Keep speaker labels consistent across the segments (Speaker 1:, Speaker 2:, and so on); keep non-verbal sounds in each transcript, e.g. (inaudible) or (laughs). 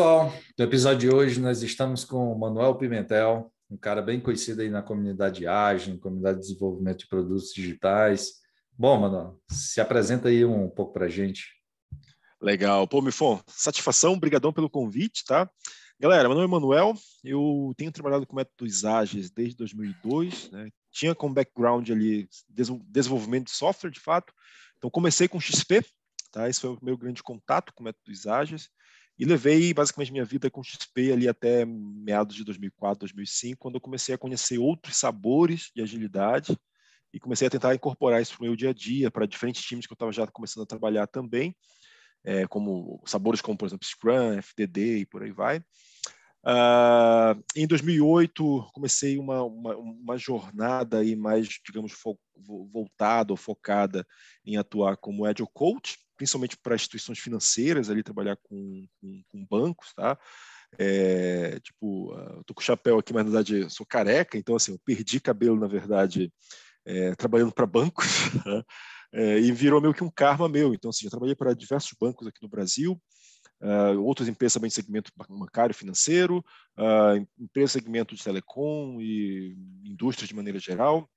Speaker 1: pessoal, no episódio de hoje nós estamos com o Manuel Pimentel, um cara bem conhecido aí na comunidade Ágil, comunidade de desenvolvimento de produtos digitais. Bom, Manuel, se apresenta aí um pouco para a gente. Legal. Pô, Mifon, satisfação, brigadão
Speaker 2: pelo convite, tá? Galera, meu nome é Manuel, eu tenho trabalhado com métodos ágeis desde 2002, né? tinha como background ali desenvolvimento de software, de fato, então comecei com XP, tá? Esse foi o meu grande contato com métodos ágeis, e levei basicamente minha vida com XP ali até meados de 2004, 2005, quando eu comecei a conhecer outros sabores de agilidade e comecei a tentar incorporar isso para o meu dia a dia, para diferentes times que eu estava já começando a trabalhar também, é, como sabores como, por exemplo, Scrum, FDD e por aí vai. Uh, em 2008 comecei uma, uma, uma, jornada aí mais, digamos, fo voltada ou focada em atuar como agile coach principalmente para instituições financeiras ali trabalhar com, com, com bancos, tá? É, tipo, ah, eu tô com chapéu aqui, mas na verdade sou careca, então assim, eu perdi cabelo, na verdade, é, trabalhando para bancos, (laughs) né? é, e virou meio que um karma meu. Então, assim, já trabalhei para diversos bancos aqui no Brasil, uh, outras empresas também de segmento bancário financeiro, uh, empresas segmento de telecom e indústria de maneira geral.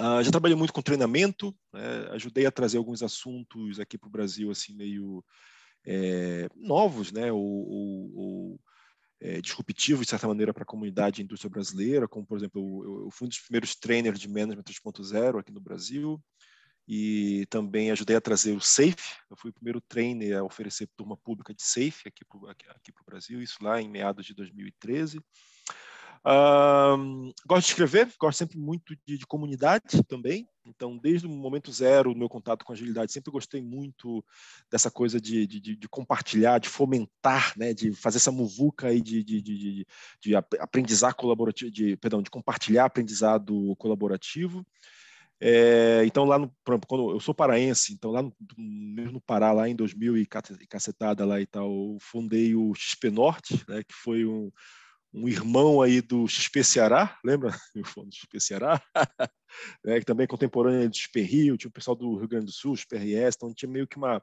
Speaker 2: Uh, já trabalhei muito com treinamento, né? ajudei a trazer alguns assuntos aqui para o Brasil assim meio é, novos, né? Ou, ou, ou é, disruptivos de certa maneira para a comunidade e indústria brasileira, como por exemplo eu, eu fui um dos primeiros trainers de management 3.0 aqui no Brasil e também ajudei a trazer o Safe. Eu fui o primeiro trainer a oferecer turma pública de Safe aqui para o Brasil, isso lá em meados de 2013 gosto de escrever, gosto sempre muito de, de, comunidade também. Então, desde o momento zero, meu contato com agilidade, sempre gostei muito dessa coisa de, de, de compartilhar, de fomentar, né, de fazer essa muvuca aí de, de, aprendizar colaborativo, de, perdão, de compartilhar aprendizado colaborativo. É, então, lá no, quando eu sou paraense, então lá no, mesmo no Pará, lá em 2000 e cacetada lá e tal, fundei o XP Norte, né, que foi um um irmão aí do XP Ceará, lembra? (laughs) O fundo do XP Ceará, (laughs) né, que também é contemporâneo do XP Rio, tinha o pessoal do Rio Grande do Sul, XPRS, então tinha meio que uma,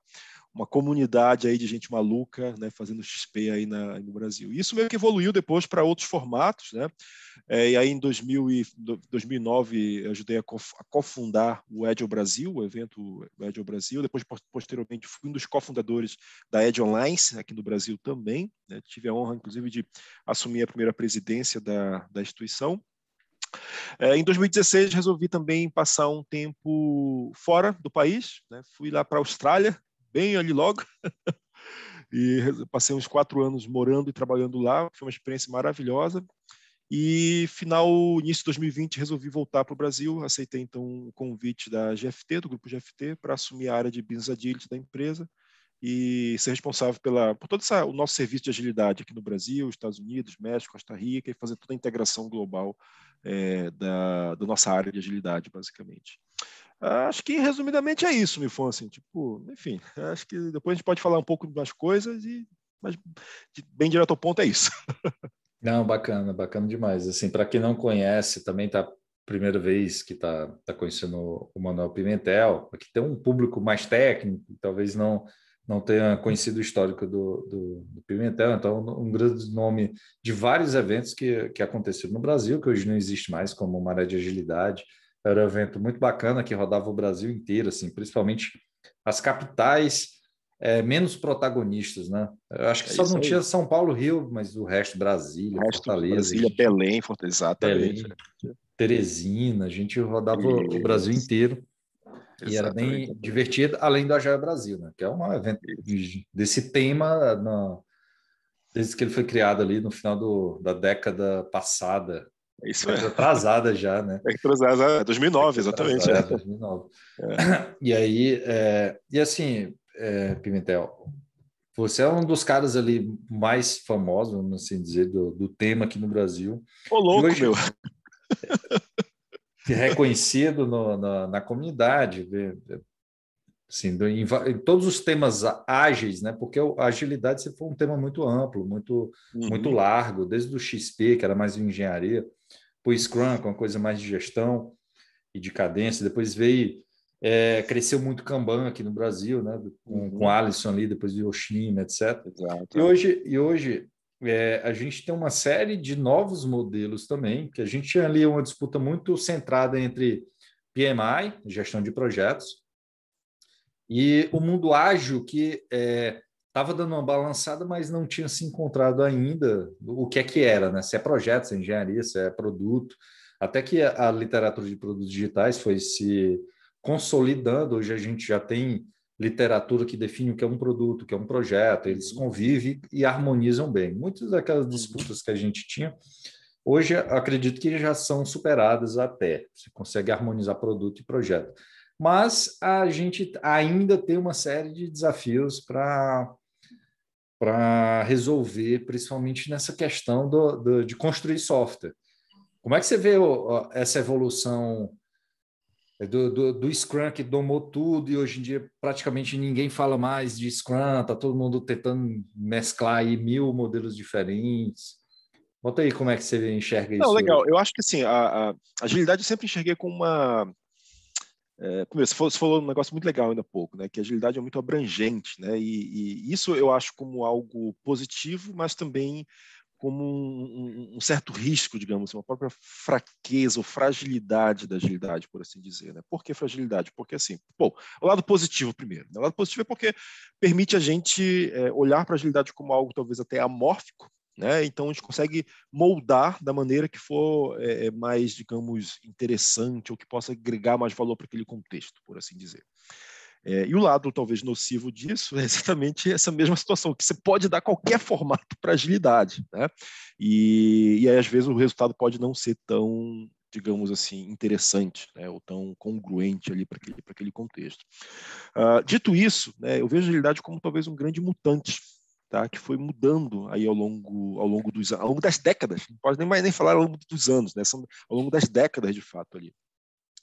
Speaker 2: uma comunidade aí de gente maluca, né, fazendo XP aí na, no Brasil. Isso meio que evoluiu depois para outros formatos, né? É, e aí em 2000 e, 2009 ajudei a, cofundar o Edel Brasil, o evento Edel Brasil. Depois posteriormente fui um dos cofundadores da Edel Online né, aqui no Brasil também. Né? Tive a honra, inclusive, de assumir a primeira presidência da, da instituição. É, em 2016 resolvi também passar um tempo fora do país, né? fui lá para a Austrália bem ali logo. (laughs) e passei uns quatro anos morando e trabalhando lá, foi uma experiência maravilhosa. E final, início de 2020, resolvi voltar para o Brasil. Aceitei então o convite da GFT, do grupo GFT, para assumir a área de business agility da empresa e ser responsável pela, por todo essa, o nosso serviço de agilidade aqui no Brasil, Estados Unidos, México, Costa Rica e fazer toda a integração global é, da, da nossa área de agilidade, basicamente. Acho que resumidamente é isso, me for assim, tipo, enfim, acho que depois a gente pode falar um pouco das coisas e
Speaker 1: mas bem direto ao ponto é isso. (laughs) Não, bacana, bacana demais. Assim, para quem não conhece, também tá primeira vez que tá, tá conhecendo o Manuel Pimentel, que tem um público mais técnico, talvez não não tenha conhecido o histórico do, do, do, Pimentel, então um grande nome de vários eventos que, que aconteceram no Brasil, que hoje não existe mais, como Maré de Agilidade, era um evento muito bacana que rodava o Brasil inteiro, assim, principalmente as capitais é, menos protagonistas, né? Eu acho que é só não aí. tinha São Paulo, Rio, mas o resto Brasília, o resto Fortaleza, Brasília, gente... Belém, Fortaleza, exatamente. Belém, Teresina, a gente rodava Isso. o Brasil inteiro. Exatamente. E era bem divertido, além do Ajaia Brasil, né? que é um evento desse tema, na... desde que ele foi criado ali no final do, da década passada, é isso atrasada já, né?
Speaker 2: É atrasada, 2009, é, é exatamente. É. 2009.
Speaker 1: É, é. E aí, e assim, Pimentel, você é um dos caras ali mais famosos, vamos assim dizer, do, do tema aqui no Brasil.
Speaker 2: Ô, louco, hoje, meu!
Speaker 1: (laughs) Reconhecido no, na, na comunidade, Sim, em, em, todos os temas ágeis, né? Porque a agilidade sempre foi um tema muito amplo, muito, uhum. muito largo, desde o XP, que era mais de engenharia, para o Scrum, que é uma coisa mais de gestão e de cadência. Depois veio, é, cresceu muito Kanban aqui no Brasil, né? Com, uhum. com Alisson ali, depois de Oshima, etc. Exato. E hoje, e hoje é, a gente tem uma série de novos modelos também, que a gente tinha ali é uma disputa muito centrada entre PMI, gestão de projetos, e o mundo ágil, que estava é, dando uma balançada, mas não tinha se encontrado ainda o que é que era, né? Se é projeto, se é engenharia, se é produto. Até que a, a literatura de produtos digitais foi se consolidando. Hoje a gente já tem literatura que define o que é um produto, o que é um projeto, eles uhum. convivem e harmonizam bem. Muitas daquelas disputas que a gente tinha, hoje acredito que já são superadas até. Você consegue harmonizar produto e projeto mas a gente ainda tem uma série de desafios para para resolver, principalmente nessa questão do, do, de construir software. Como é que você vê essa evolução é, do, do, do, Scrum que domou tudo e hoje em dia praticamente ninguém fala mais de Scrum, tá todo mundo tentando mesclar aí mil modelos diferentes. Bota aí como é que você enxerga Não, isso. legal. Hoje. Eu
Speaker 2: acho que assim, a, a, agilidade eu sempre enxerguei com uma é, primeiro, você falou, um negócio muito legal ainda há pouco, né? Que a agilidade é muito abrangente, né? E, e isso eu acho como algo positivo, mas também como um, um, um, certo risco, digamos, uma própria fraqueza ou fragilidade da agilidade, por assim dizer. Né? Por que fragilidade? Porque, assim, bom, o lado positivo primeiro. Né? O lado positivo é porque permite a gente é, olhar para a agilidade como algo talvez até amórfico, né? Então a gente consegue moldar da maneira que for é, é, mais, digamos, interessante ou que possa agregar mais valor para aquele contexto, por assim dizer. É, e o lado talvez nocivo disso é exatamente essa mesma situação, que você pode dar qualquer formato para agilidade, né? E, e aí, às vezes, o resultado pode não ser tão, digamos assim, interessante, né? Ou tão congruente ali para aquele, aquele contexto. Uh, dito isso, né, eu vejo a agilidade como talvez um grande mutante tá? que foi mudando aí ao longo, ao longo dos ao longo das décadas, não pode nem mais nem falar ao longo dos anos, né? São ao longo das décadas de fato ali.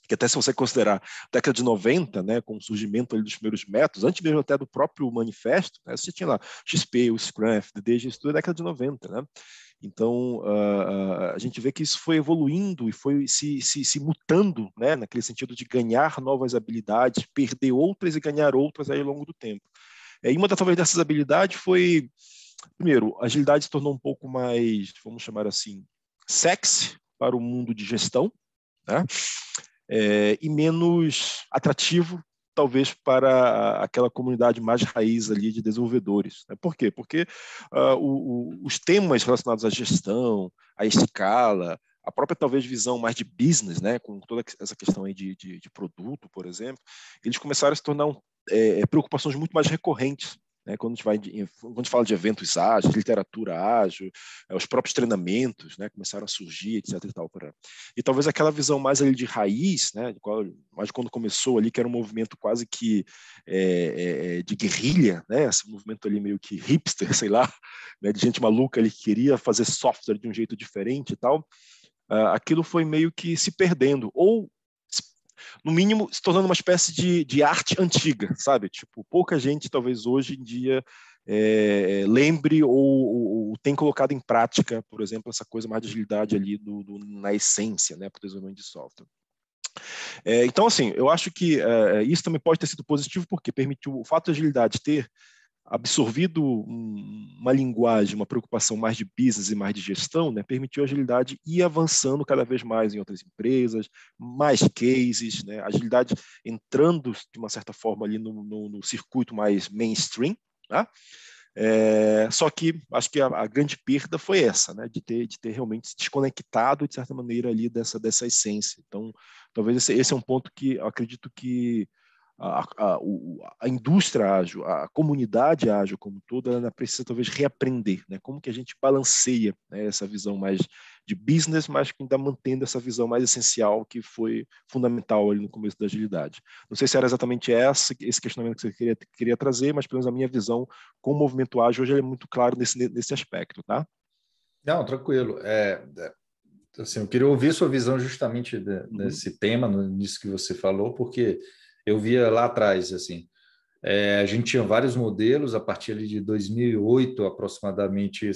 Speaker 2: Que até se você considerar a década de 90, né, com o surgimento ali dos primeiros métodos, antes mesmo até do próprio manifesto, né, você tinha lá XP, o Scrum, desde isso tudo é década de 90, né? Então, ah, ah, a gente vê que isso foi evoluindo e foi se, se, se, mutando, né? naquele sentido de ganhar novas habilidades, perder outras e ganhar outras aí ao longo do tempo. É, e uma das, talvez, dessas habilidades foi, primeiro, a agilidade se tornou um pouco mais, vamos chamar assim, sexy para o mundo de gestão, né? É, e menos atrativo, talvez, para aquela comunidade mais raiz ali de desenvolvedores. Né? Por quê? Porque uh, o, o, os temas relacionados à gestão, à escala, a própria talvez visão mais de business, né, com toda essa questão aí de, de, de, produto, por exemplo, eles começaram a se tornar um é, é, preocupações muito mais recorrentes. Né? Quando, a gente vai, quando a gente fala de eventos ágeis, literatura ágil, é, os próprios treinamentos né? começaram a surgir, etc. E, tal, pra... e talvez aquela visão mais ali de raiz, né? de qual, mas quando começou ali, que era um movimento quase que é, é, é, de guerrilha, né? esse movimento ali meio que hipster, sei lá, né? de gente maluca ali que queria fazer software de um jeito diferente e tal, ah, aquilo foi meio que se perdendo, ou no mínimo, se tornando uma espécie de, de arte antiga, sabe? Tipo, pouca gente, talvez hoje em dia, é, lembre ou, ou, ou, tem colocado em prática, por exemplo, essa coisa mais de agilidade ali do, do na essência, né, para o desenvolvimento de software. É, então, assim, eu acho que é, isso também pode ter sido positivo, porque permitiu o fato de agilidade ter absorvido uma linguagem, uma preocupação mais de business e mais de gestão, né, permitiu a agilidade ir avançando cada vez mais em outras empresas, mais cases, né, agilidade entrando de uma certa forma ali no, no, no circuito mais mainstream, tá? É, só que acho que a, a, grande perda foi essa, né, de ter, de ter realmente se desconectado de certa maneira ali dessa, dessa essência. Então, talvez esse, esse é um ponto que acredito que a, a, a indústria ágil, a comunidade ágil como toda, ela precisa talvez reaprender, né? Como que a gente balanceia né, essa visão mais de business, mas que ainda mantendo essa visão mais essencial que foi fundamental ali no começo da agilidade. Não sei se era exatamente essa, esse questionamento que você queria, queria trazer, mas pelo menos a minha visão com o movimento ágil hoje é muito claro nesse, nesse aspecto, tá?
Speaker 1: Não, tranquilo. É, é, assim, eu queria ouvir sua visão justamente de, uhum. desse tema, nisso que você falou, porque eu via lá atrás, assim. É, a gente tinha vários modelos, a partir de 2008 aproximadamente,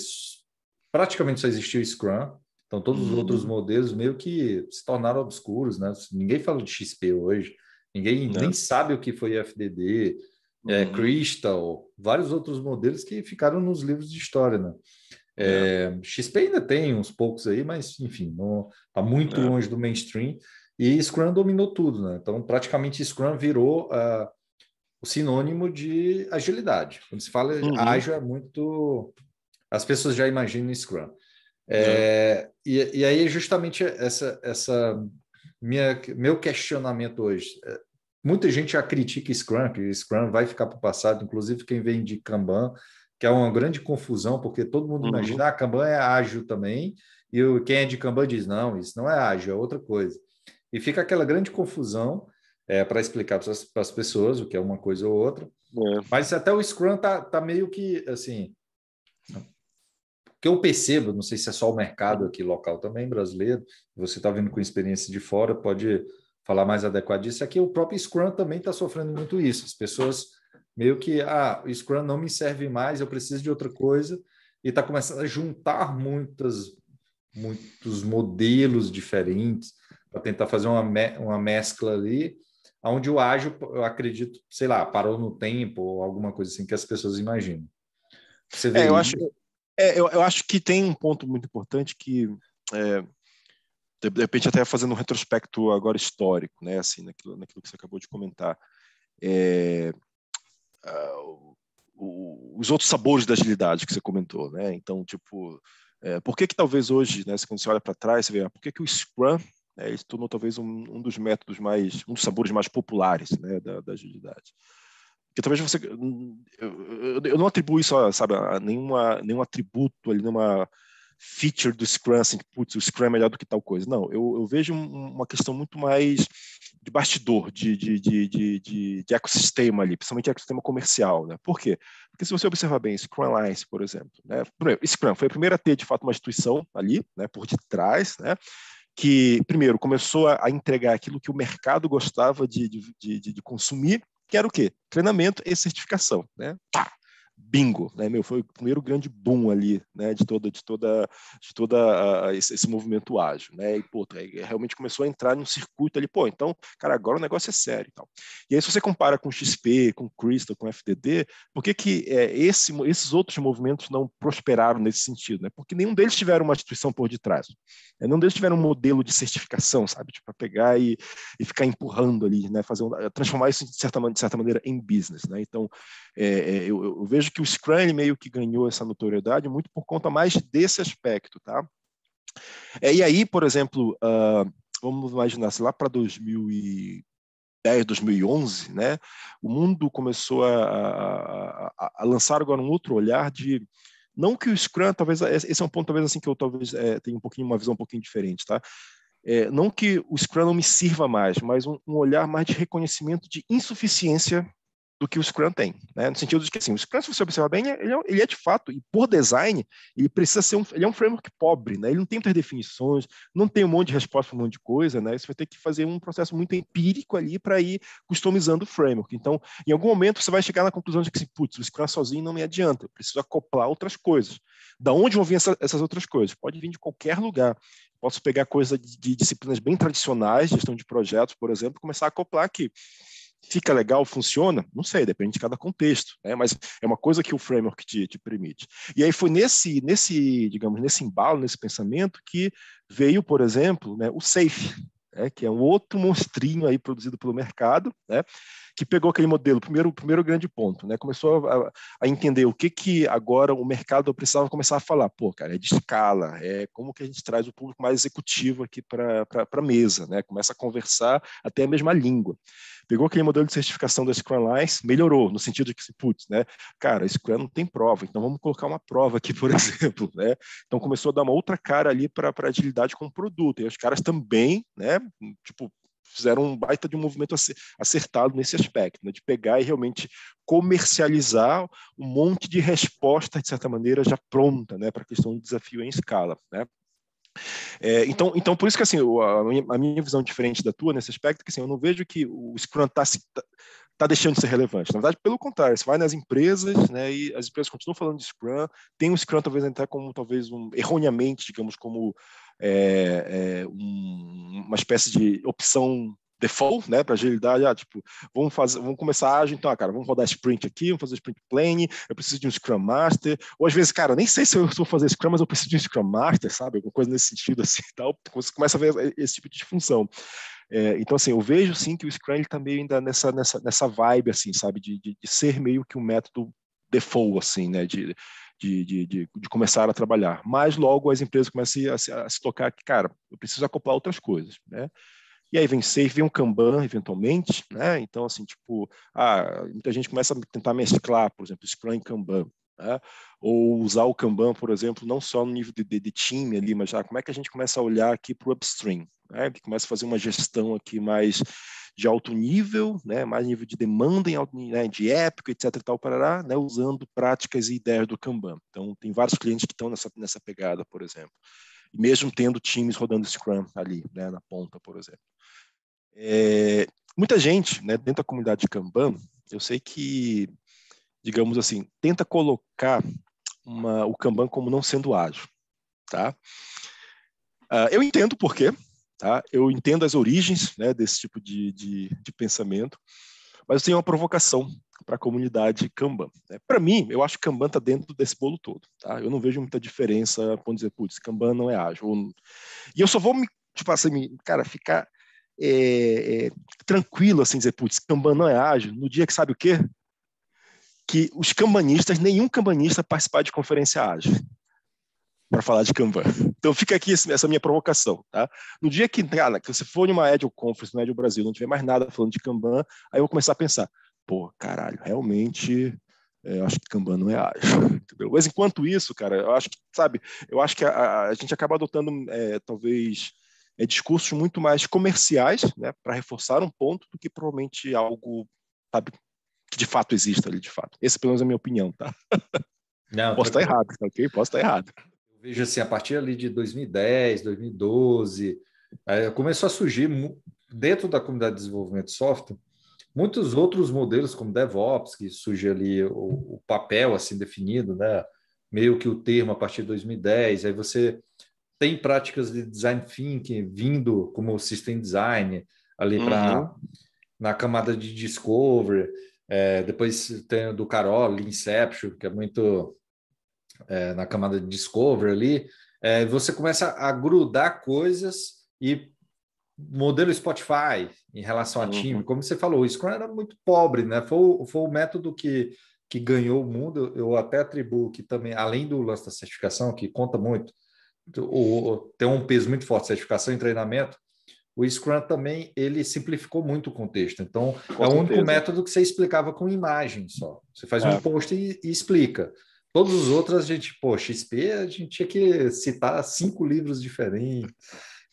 Speaker 1: praticamente só existia o Scrum, então todos os uhum. outros hum. modelos meio que se tornaram obscuros, né? Ninguém fala de XP hoje, ninguém Não. nem sabe o que foi FDD, é, uhum. é, Crystal, vários outros modelos que ficaram nos livros de história, né? É, é. XP ainda tem uns poucos aí, mas enfim, está muito é. longe do mainstream. E Scrum dominou tudo, né? Então, praticamente, Scrum virou uh, o sinônimo de agilidade. Quando se fala uhum. ágil, é muito. As pessoas já imaginam Scrum. É, uhum. e, e, aí, justamente, essa, essa minha, meu questionamento hoje. É, muita gente já critica Scrum, que Scrum vai ficar para o passado, inclusive quem vem de Kanban, que é uma grande confusão, porque todo mundo uhum. imagina, ah, Kanban é ágil também, e quem é de Kanban diz, não, isso não é ágil, é outra coisa e fica aquela grande confusão é, para explicar para as pessoas o que é uma coisa ou outra. É. Mas até o Scrum tá, tá meio que assim. O que eu percebo, não sei se é só o mercado aqui local também, brasileiro, você está vindo com experiência de fora, pode falar mais adequado disso, é que o próprio Scrum também está sofrendo muito isso. As pessoas meio que, ah, o Scrum não me serve mais, eu preciso de outra coisa, e está começando a juntar muitas, muitos modelos diferentes, para tentar fazer uma, me, uma mescla ali, onde o ágil, eu acredito, sei lá, parou no tempo ou alguma coisa assim que as pessoas imaginam. Você vê é, eu, acho,
Speaker 2: é, eu, eu, acho que tem um ponto muito importante que, é, de, de, repente, até fazendo um retrospecto agora histórico, né, assim, naquilo, naquilo que você acabou de comentar. É, uh, o, os outros sabores da agilidade que você comentou, né? Então, tipo, é, por que que talvez hoje, né, quando você olha para trás, você vê, ah, por que que o Scrum né, isso tornou talvez um, um, dos métodos mais, um dos sabores mais populares né, da, da agilidade. Porque talvez você,
Speaker 1: eu,
Speaker 2: eu, não atribuo isso a, sabe, a nenhuma, nenhum atributo, ali, nenhuma feature do Scrum, assim, putz, o Scrum é melhor do que tal coisa. Não, eu, eu vejo uma questão muito mais de bastidor, de, de, de, de, ecossistema ali, principalmente ecossistema comercial, né? Por quê? Porque se você observar bem, Scrum Alliance, por exemplo, né? Primeiro, Scrum foi a primeira a ter, de fato, uma instituição ali, né, por detrás, né? que, primeiro, começou a, entregar aquilo que o mercado gostava de, de, de, de consumir, que era o quê? Treinamento e certificação. Né? bingo, né, meu, foi o primeiro grande boom ali, né, de toda, de toda, de toda esse, movimento ágil, né, e, pô, é, é, realmente começou a entrar num circuito ali, pô, então, cara, agora o negócio é sério e tal. E aí, se você compara com XP, com Crystal, com FDD, por que que é, esse, esses outros movimentos não prosperaram nesse sentido, né, porque nenhum deles tiveram uma instituição por detrás, né, nenhum deles tiveram um modelo de certificação, sabe, tipo, para pegar e, e ficar empurrando ali, né, fazer transformar isso, de certa, de certa maneira, em business, né, então, é, é eu, eu vejo vejo que o Scrum meio que ganhou essa notoriedade muito por conta mais desse aspecto, tá? É, e aí, por exemplo, uh, vamos imaginar, se lá para 2010, 2011, né, o mundo começou a, a, a, lançar agora um outro olhar de não que o Scrum, talvez é, esse é um ponto talvez assim que eu talvez é, tenha um pouquinho uma visão um pouquinho diferente, tá? É, não que o Scrum não me sirva mais, mas um, um olhar mais de reconhecimento de insuficiência do que o Scrum tem, né? no sentido de que assim, o Scrum, se você observar bem, ele é, ele é, de fato, e por design, ele precisa ser um, ele é um framework pobre, né? ele não tem muitas definições, não tem um monte de resposta para um monte de coisa, né? você vai ter que fazer um processo muito empírico ali para ir customizando o framework. Então, em algum momento você vai chegar na conclusão de que, assim, putz, o Scrum sozinho não me adianta, eu preciso acoplar outras coisas. Da onde vão vir essa, essas outras coisas? Pode vir de qualquer lugar. Posso pegar coisa de, de disciplinas bem tradicionais, gestão de projetos, por exemplo, e começar a acoplar aqui. Fica legal? Funciona? Não sei, depende de cada contexto, né? mas é uma coisa que o framework te, te permite. E aí foi nesse, nesse, digamos, nesse embalo, nesse pensamento que veio, por exemplo, né, o SAFE, né, que é um outro monstrinho aí produzido pelo mercado, né, que pegou aquele modelo, primeiro, primeiro grande ponto, né? Começou a, a, entender o que que agora o mercado precisava começar a falar, pô, cara, é de escala, é como que a gente traz o público mais executivo aqui para a mesa, né? Começa a conversar até a mesma língua. Pegou aquele modelo de certificação da Scrum Lines, melhorou, no sentido de que, putz, né? Cara, Scrum não tem prova, então vamos colocar uma prova aqui, por (laughs) exemplo, né? Então começou a dar uma outra cara ali para a agilidade com o produto, e os caras também, né? Tipo, fizeram um baita de um movimento acertado nesse aspecto, né? de pegar e realmente comercializar um monte de resposta, de certa maneira, já pronta né? para a questão do desafio em escala. Né? É, então, então, por isso que assim, a minha, visão diferente da tua nesse aspecto, é que assim, eu não vejo que o Scrum está está tá deixando de ser relevante. Na verdade, pelo contrário, você vai nas empresas, né, e as empresas continuam falando de Scrum, tem o Scrum talvez até como, talvez, um, erroneamente, digamos, como é, é um, uma espécie de opção default, né, para agilidade, ah, tipo, vamos fazer, vamos começar ágil, então, ah, cara, vamos rodar sprint aqui, vamos fazer sprint plane, eu preciso de um scrum master, ou às vezes, cara, nem sei se eu vou fazer scrum, mas eu preciso de um scrum master, sabe, alguma coisa nesse sentido (laughs) assim, tal, você começa a ver esse tipo de função. É, então, assim, eu vejo, sim, que o Scrum ele tá meio ainda nessa, nessa, nessa vibe, assim, sabe, de, de, de ser meio que um método default, assim, né, de, de, de, de, de, começar a trabalhar. Mas logo as empresas começam a se, a se tocar que, cara, eu preciso acoplar outras coisas, né? E aí vem Safe, vem um Kanban, eventualmente, né? Então, assim, tipo, ah, muita gente começa a tentar mesclar, por exemplo, Scrum e Kanban, né? Ou usar o Kanban, por exemplo, não só no nível de, de, de time ali, mas já como é que a gente começa a olhar aqui para o upstream, né? Que começa a fazer uma gestão aqui mais de alto nível, né, mais nível de demanda em alto, né, de épico, etc. tal, parará, né, usando práticas e ideias do Kanban. Então, tem vários clientes que estão nessa, nessa pegada, por exemplo. E mesmo tendo times rodando Scrum ali, né, na ponta, por exemplo. É, muita gente, né, dentro da comunidade de Kanban, eu sei que, digamos assim, tenta colocar uma, o Kanban como não sendo ágil, tá? Uh, eu entendo por quê, Tá? Eu entendo as origens né, desse tipo de, de, de pensamento, mas eu tenho uma provocação para a comunidade Kanban. Né? Para mim, eu acho que Kanban está dentro desse bolo todo. Tá? Eu não vejo muita diferença, quando dizer, putz, Kanban não é ágil. E eu só vou me, tipo assim, cara, ficar é, é, tranquilo, assim, dizer, putz, Kanban não é ágil, no dia que sabe o quê? Que os cambanistas, nenhum cambanista participar de conferência ágil para falar de Kanban. Então fica aqui essa minha provocação, tá? No dia que entrar, né, que você for numa Agile Conference, no Agile Brasil, não tiver mais nada falando de Kanban, aí eu vou começar a pensar, pô, caralho, realmente é, eu acho que Kanban não é ágil, (laughs) entendeu? Mas enquanto isso, cara, eu acho que, sabe, eu acho que a, a gente acaba adotando, é, talvez, é, discursos muito mais comerciais, né, para reforçar um ponto, do que provavelmente algo, sabe, que de fato exista ali, de fato. Essa, pelo menos, é a minha opinião, tá? Não, Posso estar tá errado, tá ok? Posso estar tá errado
Speaker 1: vejo assim, a partir ali de 2010, 2012, eh, começou a surgir dentro da comunidade de desenvolvimento de software muitos outros modelos como DevOps que surge ali o, o, papel assim definido, né? Meio que o termo a partir de 2010. Aí você tem práticas de design thinking vindo como system design ali para uhum. na camada de discovery. É, depois tem do Carol, Inception, que é muito é, na camada de Discover ali, é, você começa a grudar coisas e modelo Spotify em relação a uhum. time, como você falou, o Scrum era muito pobre, né? Foi, foi o método que, que ganhou o mundo. Eu até atribuo que também, além do lance da certificação, que conta muito, o, tem um peso muito forte, certificação e treinamento, o Scrum também ele simplificou muito o contexto. Então, Com é o único método que você explicava com imagem só. Você faz é. um post e, e, explica. Todos os outros a gente, pô, XP, a gente tinha que citar cinco livros diferentes.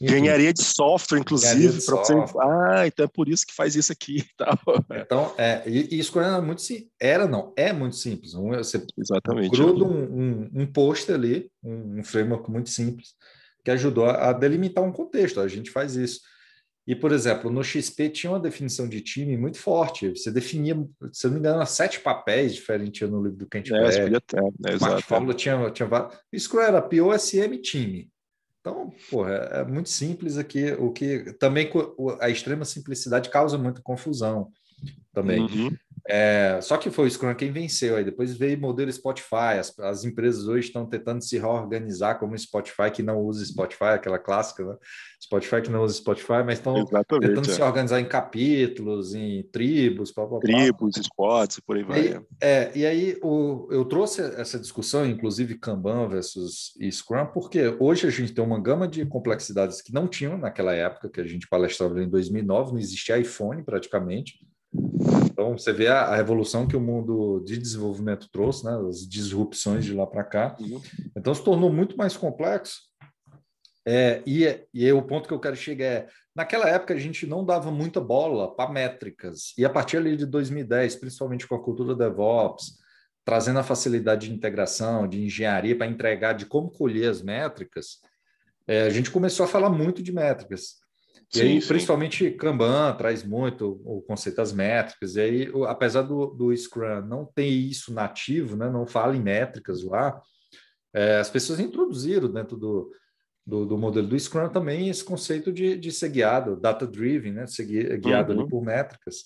Speaker 1: Ganharia de software, inclusive, para você. Ah, então é por isso que faz isso aqui e tal. Então, é, e, e escolher muito simples. Era, não, é muito simples. Você Exatamente. gruda um, um, um post ali, um, um framework muito simples, que ajudou a, a delimitar um contexto. A gente faz isso. E, por exemplo, no XP tinha uma definição de time muito forte. Você definia, se eu não me engano, sete papéis diferentes no livro do Kent é, Perry. É, Mark é. tinha, tinha vários. Isso era PO, SM, time. Então, porra, é muito simples aqui. O que também a extrema simplicidade causa muita confusão também. Uhum. É, só que foi o Scrum quem venceu. Aí depois veio o modelo Spotify. As, as empresas hoje estão tentando se reorganizar como Spotify que não usa Spotify, aquela clássica, né? Spotify que não usa Spotify, mas estão tentando é. se organizar em capítulos, em tribos, blá, tribos, spots, por aí vai. E, é. é, e aí o, eu trouxe essa discussão, inclusive Kanban versus Scrum, porque hoje a gente tem uma gama de complexidades que não tinham naquela época que a gente palestrava em 2009, não existia iPhone praticamente então, você vê a, a, revolução que o mundo de desenvolvimento trouxe, né? as disrupções de lá para cá. Uhum. Então, se tornou muito mais complexo. É, e, é, e é o ponto que eu quero chegar é: naquela época a gente não dava muita bola para métricas. E a partir ali de 2010, principalmente com a cultura DevOps, trazendo a facilidade de integração, de engenharia para entregar, de como colher as métricas, é, a gente começou a falar muito de métricas. E sim, aí, sim. principalmente Kanban traz muito o conceito das métricas. E aí, apesar do, do Scrum não ter isso nativo, né, não fala em métricas lá, é, as pessoas introduziram dentro do, do, do, modelo do Scrum também esse conceito de, de ser guiado, data-driven, né, ser guiado uhum. ali por métricas.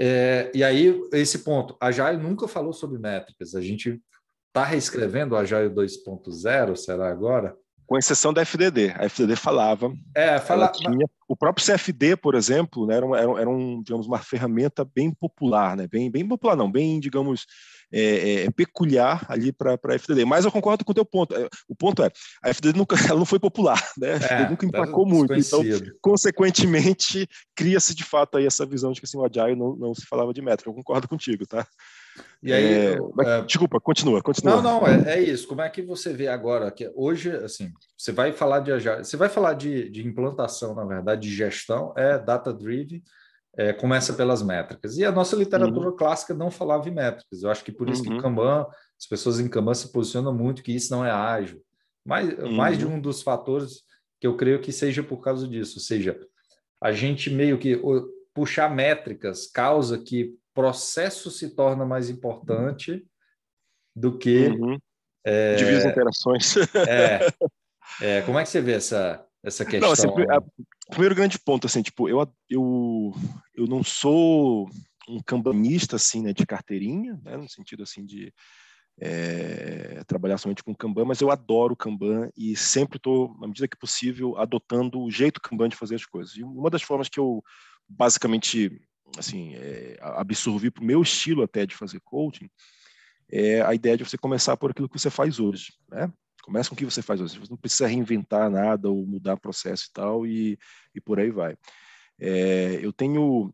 Speaker 1: É, e aí, esse ponto, a JAI nunca falou sobre métricas. A gente está reescrevendo a JAI 2.0, será agora? com exceção da FDD. A FDD falava. É, fala... tinha... O próprio
Speaker 2: CFD, por exemplo, né, era, um, era um, digamos, uma ferramenta bem popular, né? bem, bem popular, não, bem, digamos, é, é, é peculiar ali para a FDD. Mas eu concordo com o teu ponto. É, o ponto é, a FDD nunca, (laughs) ela não foi popular, né? A FDD é, nunca tá emplacou muito. Então, consequentemente, cria-se de fato aí essa visão de que assim, o Agile não, não se falava de métrica. Eu concordo contigo, tá?
Speaker 1: E aí, é, mas, é,
Speaker 2: desculpa, continua, continua. Não, não, é, é, isso.
Speaker 1: Como é que você vê agora? Que hoje, assim, você vai falar de você vai falar de, de implantação, na verdade, de gestão, é data-driven, é, começa pelas métricas. E a nossa literatura uhum. clássica não falava em métricas. Eu acho que por isso uhum. que Kanban, as pessoas em Kanban se posicionam muito que isso não é ágil. Mas, uhum. Mais de uhum. um dos fatores que eu creio que seja por causa disso. Ou seja, a gente meio que puxar métricas causa que processo se torna mais importante do que. Uhum. É, Divisa interações. É, (laughs) é, como é que você vê essa, essa questão? Não, assim, a, primeiro grande ponto,
Speaker 2: assim, tipo, eu, eu, eu não sou um cambanista, assim, né, de carteirinha, né, no sentido, assim, de é, trabalhar somente com Kanban, mas eu adoro Kanban e sempre estou, na medida que possível, adotando o jeito Kanban de fazer as coisas. E uma das formas que eu basicamente assim, é, absorvi para o meu estilo até de fazer coaching, é a ideia de você começar por aquilo que você faz hoje, né? Começa com o que você faz hoje. Você não precisa reinventar nada ou mudar processo e tal, e, e por aí vai. É, eu tenho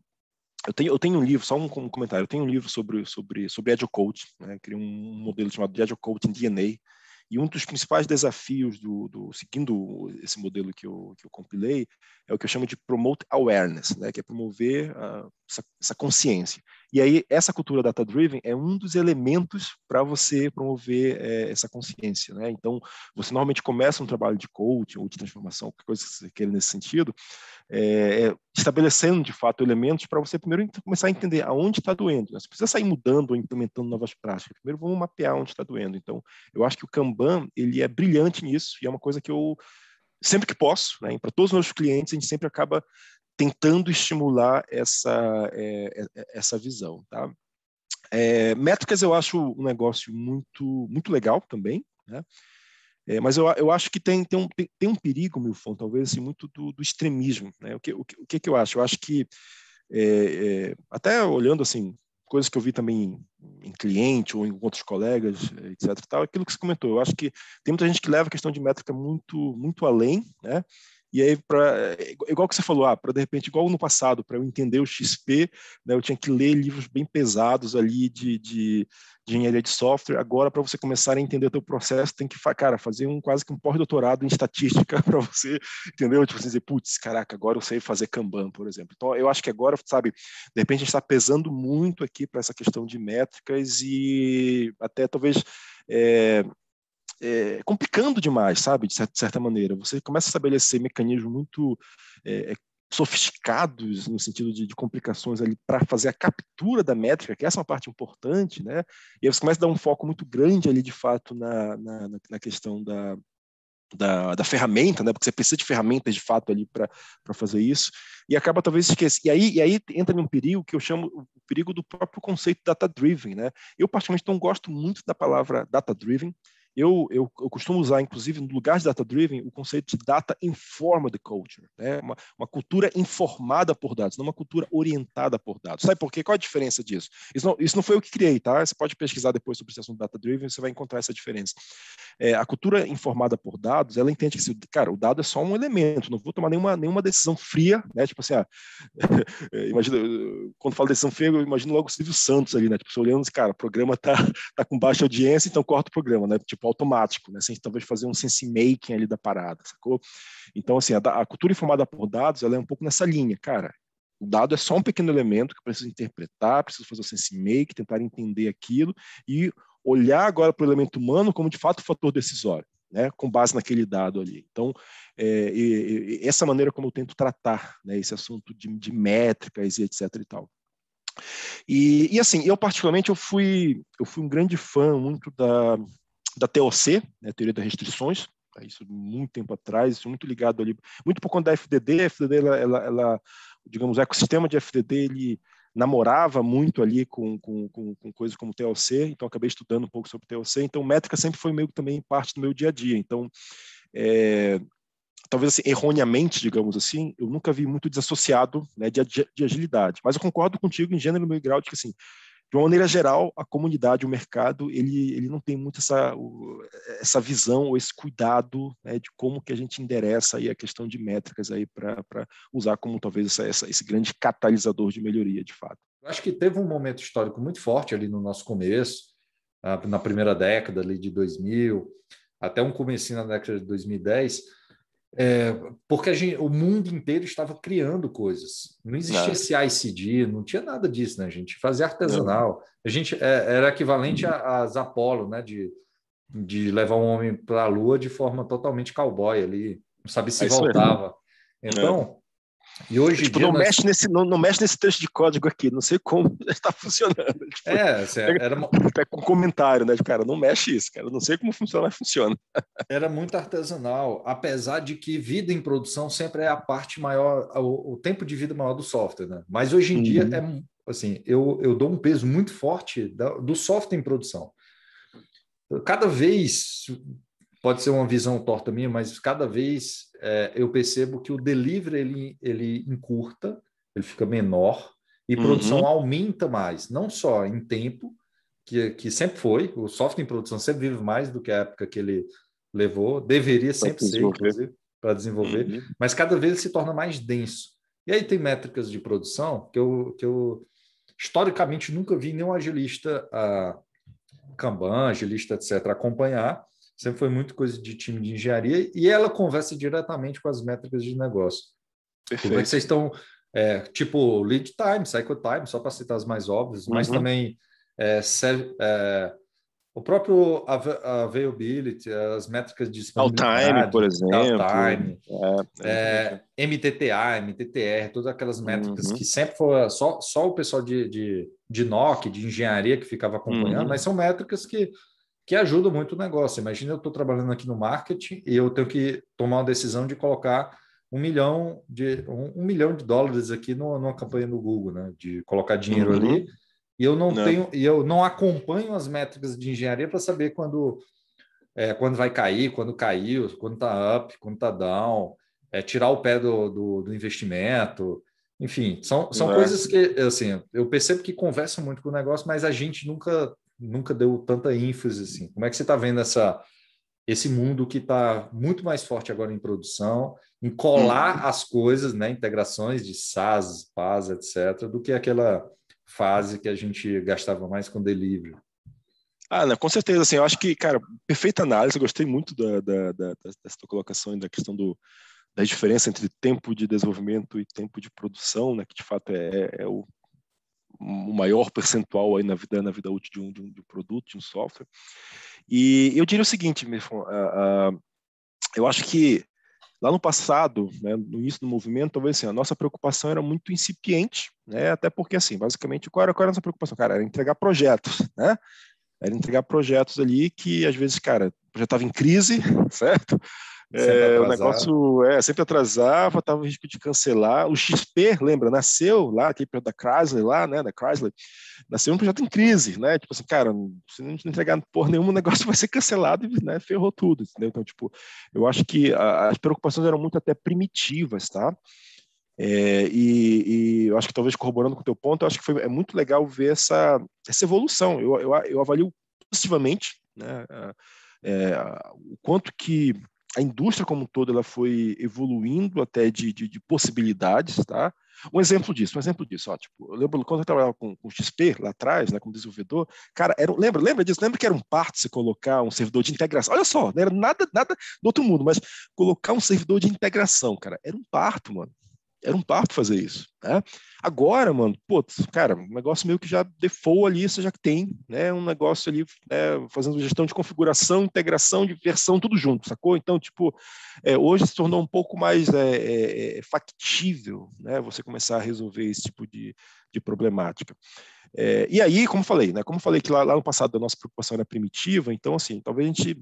Speaker 2: eu tenho, eu tenho um livro, só um comentário, eu tenho um livro sobre, sobre, sobre Agile coaching né? criei um modelo chamado de Agile Coaching DNA, e um dos principais desafios do, do seguindo esse modelo que eu, que eu compilei é o que eu chamo de promote awareness, né, que é promover uh, essa, essa, consciência. E aí essa cultura data driven é um dos elementos para você promover é, essa consciência, né? Então você normalmente começa um trabalho de coaching ou de transformação, qualquer coisa que você queira nesse sentido, é, é, estabelecendo de fato elementos para você primeiro começar a entender aonde está doendo. Né? Você precisa sair mudando ou implementando novas práticas. Primeiro vamos mapear onde está doendo. Então, eu acho que o Kanban ele é brilhante nisso e é uma coisa que eu sempre que posso, né? para todos os meus clientes, a gente sempre acaba tentando estimular essa, é, é, é, essa visão. Tá? É, métricas eu acho um negócio muito, muito legal também. Né? É, mas eu, eu acho que tem, tem, um, tem, tem um perigo, Milfon, talvez, assim, muito do, do extremismo. Né? O, que, o, que, o que, que eu acho? Eu acho que, é, é, até olhando assim, coisas que eu vi também em, em cliente ou em outros colegas, é, etc. Tal, aquilo que você comentou, eu acho que tem muita gente que leva a questão de métrica muito, muito além, né? E aí, pra, é, igual que você falou, ah, para de repente, igual no passado, para eu entender o XP, né, eu tinha que ler livros bem pesados ali de, de, de engenharia de software. Agora, para você começar a entender o teu processo, tem que cara, fazer um quase que um pós-doutorado em estatística (laughs) para você, entendeu? Tipo você dizer, putz, caraca, agora eu sei fazer Kanban, por exemplo. Então, eu acho que agora, sabe, de repente a gente está pesando muito aqui para essa questão de métricas e até talvez. É, é, complicando demais, sabe? De certa, de certa, maneira. Você começa a estabelecer mecanismos muito é, é sofisticados no sentido de, de complicações ali para fazer a captura da métrica, que essa é uma parte importante, né? E aí você começa a dar um foco muito grande ali, de fato, na, na, na questão da, da, da, ferramenta, né? Porque você precisa de ferramentas de fato ali para fazer isso, e acaba talvez esquecendo. E aí, e aí entra num perigo que eu chamo o perigo do próprio conceito data-driven, né? Eu, particularmente, não gosto muito da palavra data-driven, eu, eu, eu, costumo usar, inclusive, no lugar de data-driven, o conceito de data-informed culture, né? Uma, uma, cultura informada por dados, não uma cultura orientada por dados. Sabe por quê? Qual a diferença disso? Isso não, isso não foi eu que criei, tá? Você pode pesquisar depois sobre esse assunto data-driven, você vai encontrar essa diferença. É, a cultura informada por dados, ela entende que, se, cara, o dado é só um elemento, não vou tomar nenhuma, nenhuma decisão fria, né? Tipo assim, ah, (laughs) imagina, quando falo decisão fria, eu imagino logo o Silvio Santos ali, né? Tipo, olhando, cara, o programa tá, tá com baixa audiência, então corta o programa, né? Tipo, tipo, automático, né? Sem talvez fazer um sense making ali da parada, sacou? Então, assim, a, a cultura informada por dados, ela é um pouco nessa linha, cara. O dado é só um pequeno elemento que eu preciso interpretar, preciso fazer o sense make, tentar entender aquilo e olhar agora para o elemento humano como de fato fator decisório, né, com base naquele dado ali. Então, é, e, e, essa maneira como eu tento tratar né, esse assunto de, de métricas e etc e tal. E, e, assim, eu particularmente eu fui eu fui um grande fã muito da da TOC, né, Teoria das Restrições, tá, isso muito tempo atrás, muito ligado ali, muito por conta da FDD, a FDD, ela, ela, ela digamos, o ecossistema de FDD, ele namorava muito ali com, com, com, com coisas como TLC, então acabei estudando um pouco sobre TLC, então métrica sempre foi meio que também parte do meu dia a dia, então é, talvez assim, erroneamente, digamos assim, eu nunca vi muito desassociado né, de, de agilidade, mas eu concordo contigo em gênero, no grau, de que assim, de uma maneira geral, a comunidade, o mercado, ele, ele não tem muito essa, essa visão ou esse cuidado né, de como que a gente endereça aí a questão de métricas aí para usar como talvez
Speaker 1: essa, essa, esse grande
Speaker 2: catalisador
Speaker 1: de melhoria, de fato. Acho que teve um momento histórico muito forte ali no nosso começo, ah, na primeira década ali de 2000, até um comecinho na década de 2010, é, porque gente, o mundo inteiro estava criando coisas. Não existia esse é. ICD, não tinha nada disso, né? A gente fazia artesanal. Não. A gente é, era equivalente às Apollo, né? De, de levar um homem para a Lua de forma totalmente cowboy ali. Não sabia se é voltava. É. Então, e
Speaker 2: hoje tipo, não, mexe nesse, não, não, mexe nesse texto de código aqui, não sei como está (laughs) funcionando. Tipo, é, assim, era até com comentário, né? De, tipo, cara, não mexe isso, cara, não sei como funciona, mas funciona.
Speaker 1: Era muito artesanal, apesar de que vida em produção sempre é a parte maior, o, o tempo de vida maior do software, né? Mas hoje em uhum. dia é assim, eu, eu dou um peso muito forte da, do software em produção. Cada vez pode ser uma visão torta minha, mas cada vez é, eu percebo que o delivery ele, ele encurta, ele fica menor e uhum. produção aumenta mais, não só em tempo, que, que sempre foi, o software em produção sempre vive mais do que a época que ele levou, deveria sempre ser, inclusive, para desenvolver, uhum. mas cada vez ele se torna mais denso. E aí tem métricas de produção que eu, que eu historicamente nunca vi nenhum agilista, a ah, Kanban, agilista, etc., acompanhar, sempre foi muito coisa de time de engenharia e ela conversa diretamente com as métricas de negócio. Perfeito. Como é que vocês estão, é, tipo, lead time, cycle time, só para citar as mais óbvias, uhum. mas também é, é, o próprio availability, as métricas de disponibilidade. All time, por exemplo. All time, é, é, é, é. MTTA, MTTR, todas aquelas métricas uhum. que sempre foi só, só o pessoal de, de, de NOC, de engenharia que ficava acompanhando, uhum. mas são métricas que que ajuda muito o negócio. Imagina eu estou trabalhando aqui no marketing e eu tenho que tomar uma decisão de colocar um milhão de um, um milhão de dólares aqui no, numa campanha no Google, né? De colocar dinheiro uhum. ali. E eu não, não, né? tenho, e eu não acompanho as métricas de engenharia para saber quando é, quando vai cair, quando caiu, quando está up, quando está down, é, tirar o pé do, do, do investimento. Enfim, são, são né? coisas que assim, eu percebo que conversam muito com o negócio, mas a gente nunca nunca deu tanta ênfase assim. Como é que você está vendo essa, esse mundo que está muito mais forte agora em produção, em colar hum. as coisas, né, integrações de SaaS, PaaS, etc., do que aquela fase que a gente gastava mais com delivery? Ah, não, com certeza. Assim, eu acho que, cara, perfeita análise. Eu gostei muito da, da,
Speaker 2: da, dessa tua colocação e da questão do, da diferença entre tempo de desenvolvimento e tempo de produção, né, que de fato é, é, é o o maior percentual aí na vida na vida útil de um, de um, de um produto, de um software. E eu diria o seguinte, mesmo uh, uh, eu acho que lá no passado, né, no início do movimento, talvez assim, a nossa preocupação era muito incipiente, né, até porque, assim, basicamente, qual era, qual era a nossa preocupação? Cara, era entregar projetos, né? Era entregar projetos ali que, às vezes, cara, já estava em crise, (laughs) certo?
Speaker 1: É, o negócio
Speaker 2: é, sempre atrasava, tava o risco de cancelar. O XP, lembra, nasceu lá, aquele da Chrysler lá, né, da Chrysler, nasceu um projeto em crise, né, tipo assim, cara, se não entregar por nenhum, (laughs) o negócio vai ser cancelado e, né, ferrou tudo, entendeu? Então, tipo, eu acho que a, as preocupações eram muito até primitivas, tá? É, e, e, eu acho que talvez corroborando com o teu ponto, eu acho que foi, é muito legal ver essa, essa evolução. Eu, eu, eu avalio positivamente né, é, o quanto que a indústria como um todo ela foi evoluindo até de, de, de possibilidades, tá? Um exemplo disso, um exemplo disso, ó, tipo, eu lembro quando eu trabalhava com, com XP lá atrás, né, como desenvolvedor, cara, era, lembra, lembra disso? Lembra que era um parto você colocar um servidor de integração? Olha só, não era nada, nada do outro mundo, mas colocar um servidor de integração, cara, era um parto, mano. Era um papo fazer isso, né? Agora, mano, putz, cara, um negócio meio que já default ali, você já tem, né? Um negócio ali é, fazendo gestão de configuração, integração, de versão, tudo junto, sacou? Então, tipo, é, hoje se tornou um pouco mais é, é, é factível, né? Você começar a resolver esse tipo de, de problemática. É, e aí, como falei, né? Como falei que lá, lá no passado a nossa preocupação era primitiva, então, assim, talvez a gente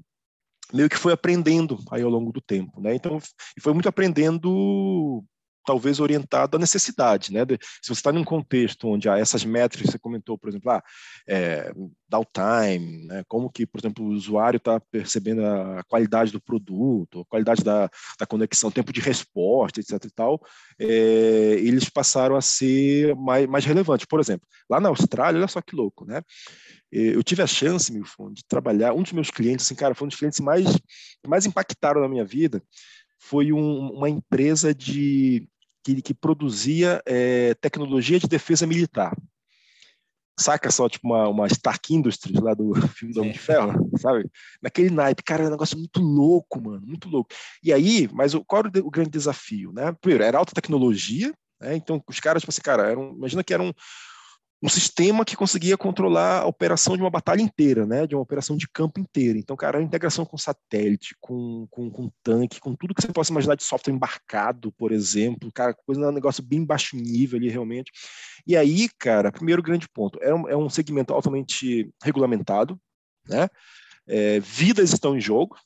Speaker 2: meio que foi aprendendo aí ao longo do tempo, né? Então, e foi muito aprendendo talvez orientado à necessidade, né? De, se você está num contexto onde há essas métricas que você comentou, por exemplo, lá, ah, é, downtime, né? como que, por exemplo, o usuário está percebendo a qualidade do produto, a qualidade da, da conexão, tempo de resposta, etc. e tal, é, eles passaram a ser mais, mais relevantes. Por exemplo, lá na Austrália, olha só que louco, né? É, eu tive a chance, meu fundo, de trabalhar. Um dos meus clientes, assim, cara, foi um dos clientes mais, mais impactaram na minha vida. Foi um, uma empresa de que, que produzia é, tecnologia de defesa militar. Saca só, tipo, uma, uma Stark Industries lá do (laughs) filme do Homem de Ferro, sabe? Naquele naipe, cara, era um negócio muito louco, mano, muito louco. E aí, mas o, qual era o, o grande desafio, né? Primeiro, era alta tecnologia, né? Então, os caras, tipo assim, cara, eram, imagina que era um, um sistema que conseguia controlar a operação de uma batalha inteira, né? de uma operação de campo inteira. Então, cara, a integração com satélite, com, com, com tanque, com tudo que você possa imaginar de software embarcado, por exemplo, cara, coisa é um negócio bem baixo nível ali, realmente. E aí, cara, primeiro grande ponto, é um, é um segmento altamente regulamentado, né? É, vidas estão em jogo,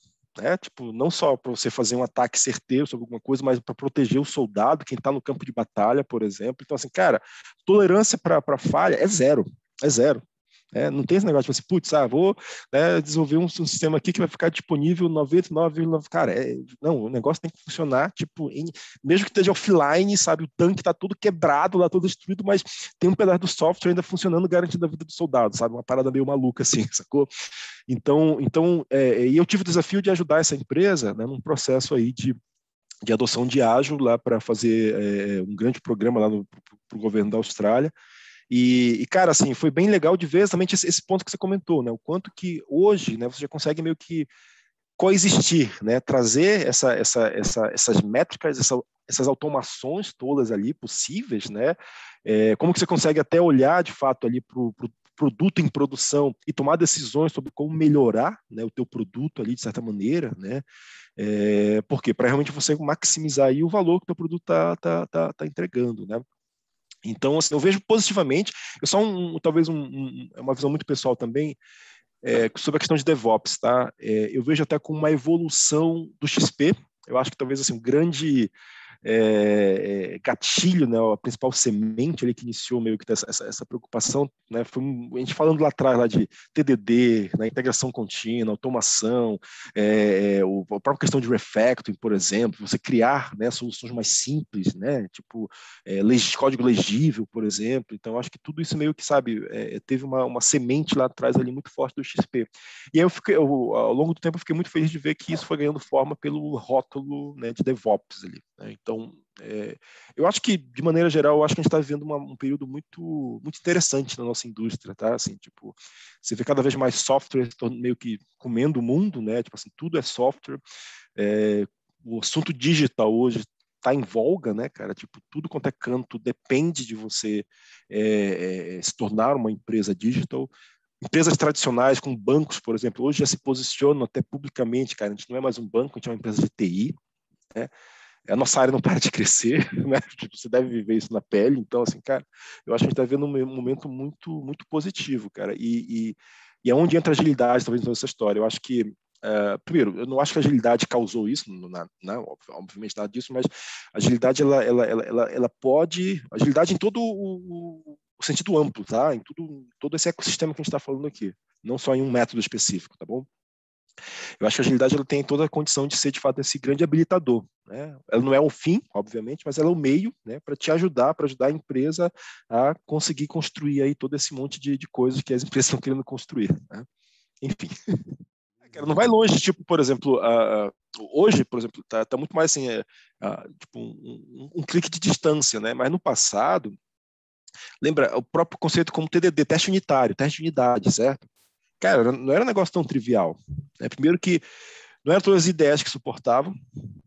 Speaker 2: né? Tipo, não só para você fazer um ataque certeiro sobre alguma coisa, mas para proteger o soldado, quem está no campo de batalha, por exemplo. Então, assim, cara, tolerância para falha é zero, é zero. É, não tem esse negócio de você assim, putz, ah, vou né, desenvolver um, um, sistema aqui que vai ficar disponível 99,9. Cara, é, não, o negócio tem que funcionar, tipo, em, mesmo que esteja offline, sabe, o tanque está todo quebrado, lá todo destruído, mas tem um pedaço do software ainda funcionando, garantindo a vida do soldado, sabe? Uma parada meio maluca, assim, (laughs) sacou? Então, então é, é, e eu tive o desafio de ajudar essa empresa né, num processo aí de de adoção de ágil lá para fazer é, um grande programa lá para o pro governo da Austrália e, e, cara, assim, foi bem legal de ver exatamente esse, esse, ponto que você comentou, né? O quanto que hoje, né, você já consegue meio que coexistir, né? Trazer essa, essa, essa, essas métricas, essa, essas automações todas ali possíveis, né? É, como que você consegue até olhar de fato ali para o produto em produção e tomar decisões sobre como melhorar né, o teu produto ali de certa maneira, né? É, porque para realmente você maximizar aí o valor que o teu produto está tá, tá, tá entregando, né? Então, assim, eu vejo positivamente, eu só um, talvez um, um, é uma visão muito pessoal também, é, sobre a questão de DevOps, tá? É, eu vejo até como uma evolução do XP. Eu acho que talvez assim, um grande é, é, gatilho, né, a principal semente ali que iniciou meio que essa, essa preocupação, né, foi a gente falando lá atrás lá de TDD, né, integração contínua, automação, é, é, o, a própria questão de refactoring, por exemplo, você criar né, soluções mais simples, né, tipo é, código legível, por exemplo. Então, acho que tudo isso meio que, sabe, é, é, teve uma, uma semente lá atrás ali muito forte do XP. E aí eu fiquei, eu, ao longo do tempo, eu fiquei muito feliz de ver que isso foi ganhando forma pelo rótulo né, de DevOps ali. Né? Então, é, eu acho que, de maneira geral, eu acho que a gente está vivendo uma, um período muito, muito interessante na nossa indústria, tá? Assim, tipo, você vê cada vez mais software meio que comendo o mundo, né? Tipo assim, tudo é software. É, o assunto digital hoje está em volga, né, cara? Tipo, tudo quanto é canto depende de você é, é, é, se tornar uma empresa digital empresas tradicionais, como bancos, por exemplo, hoje já se posicionam até publicamente, cara, a gente não é mais um banco, a gente é uma empresa de TI, né? a nossa área não (laughs) para de crescer, né? Tipo, você deve viver isso na pele. Então, assim, cara, eu acho que a gente está vendo um momento muito, muito positivo, cara. E, e, e é onde entra a agilidade, talvez, nessa história. Eu acho que, uh, primeiro, eu não acho que a agilidade causou isso, não, né, obviamente nada disso, mas a agilidade, ela, ela, ela, ela, ela pode. Agilidade em todo o, o sentido amplo, tá? Em tudo, todo esse ecossistema que a gente está falando aqui, não só em um método específico, tá bom? Eu acho que a agilidade ela tem toda a condição de ser, de fato, esse grande habilitador. Né? Ela não é o fim, obviamente, mas ela é o meio né, para te ajudar, para ajudar a empresa a conseguir construir aí todo esse monte de, de coisas que as (laughs) empresas estão querendo construir. Né? Enfim. Cara, (laughs) é não vai longe, tipo, por exemplo, hoje, por exemplo, está tá muito mais assim, é, tipo, um, um, um clique de distância, né? Mas no passado, Lembra o próprio conceito como TDD, teste unitário, teste de unidade, certo? cara, não era um negócio tão trivial. Né? Primeiro que não eram todas as ideias que suportavam,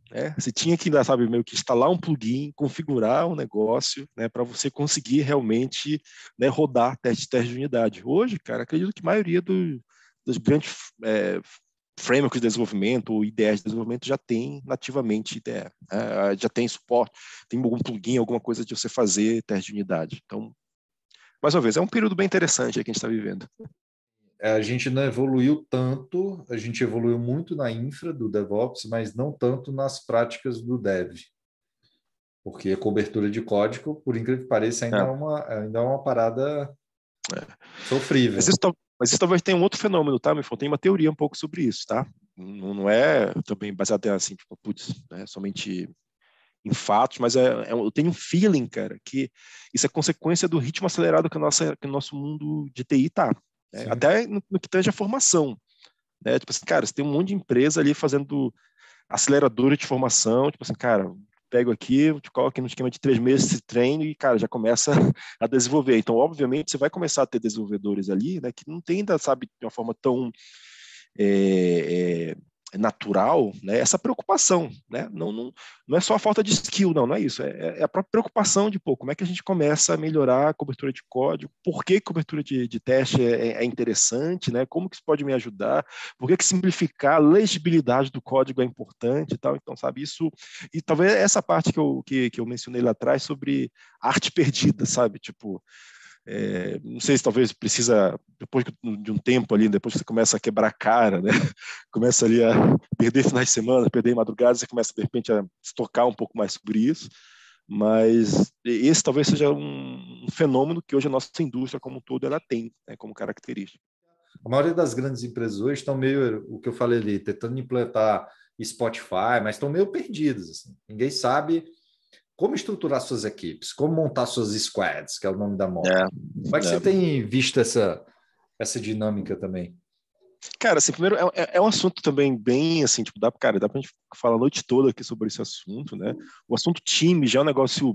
Speaker 2: né? Você tinha que, sabe, meio que instalar um plugin, configurar um negócio, né, para você conseguir realmente né, rodar teste, teste de unidade. Hoje, cara, acredito que a maioria do, dos grandes é, frameworks de desenvolvimento ou ideias de desenvolvimento já tem nativamente ideia, né? já tem suporte, tem algum plugin, alguma coisa de você
Speaker 1: fazer teste de unidade. Então, mais uma vez, é um período bem interessante que a gente está vivendo. É, a gente não evoluiu tanto, a gente evoluiu muito na infra do DevOps, mas não tanto nas práticas do Dev. Porque a cobertura de código, por incrível que pareça, ainda é, é uma, ainda é uma parada é. sofrível. Mas isso,
Speaker 2: mas isso, talvez tenha um outro fenômeno, tá, Mifon? Tem uma teoria um pouco sobre isso, tá? Não, não é também baseado assim, tipo, putz, né, somente em fatos, mas é, é, eu tenho um feeling, cara, que isso é consequência do ritmo acelerado que, que o nosso mundo de TI está. Né? Até no, no, que tange a formação. Né? Tipo assim, cara, você tem um monte de empresa ali fazendo aceleradora de formação, tipo assim, cara, pego aqui, te coloco aqui no esquema de três meses esse treino e, cara, já começa (laughs) a desenvolver. Então, obviamente, você vai começar a ter desenvolvedores ali, né, que não tem ainda, sabe, de uma forma tão é, é, natural né, essa preocupação. Né? Não, não, não é só a falta de skill, não, não é isso. É, é, é, a própria preocupação de pô, como é que a gente começa a melhorar a cobertura de código, por que cobertura de, de teste é, é, é interessante, né? como que isso pode me ajudar, por que, que simplificar a legibilidade do código é importante e tal. Então, sabe, isso. E talvez essa parte que eu, que, que eu mencionei lá atrás sobre arte perdida, sabe? Tipo é, não sei se talvez precisa, depois de um tempo ali, depois que você começa a quebrar a cara, né? (laughs) começa ali a perder finais de semana, perder madrugada, você começa de repente a se tocar um pouco mais sobre isso. Mas esse talvez seja um, fenômeno que hoje a nossa indústria como um todo ela tem né? como característica.
Speaker 1: A maioria das grandes empresas hoje estão meio, o que eu falei ali, tentando implantar Spotify, mas estão meio perdidas. Assim. Ninguém sabe como estruturar suas equipes, como montar suas squads, que é o nome da moda. É, como é que é. você tem visto essa, essa dinâmica também? Cara, assim, primeiro é, é, é um assunto também bem assim, tipo, dá, cara, dá pra gente
Speaker 2: falar a noite toda aqui sobre esse assunto, né? O assunto time já é um negócio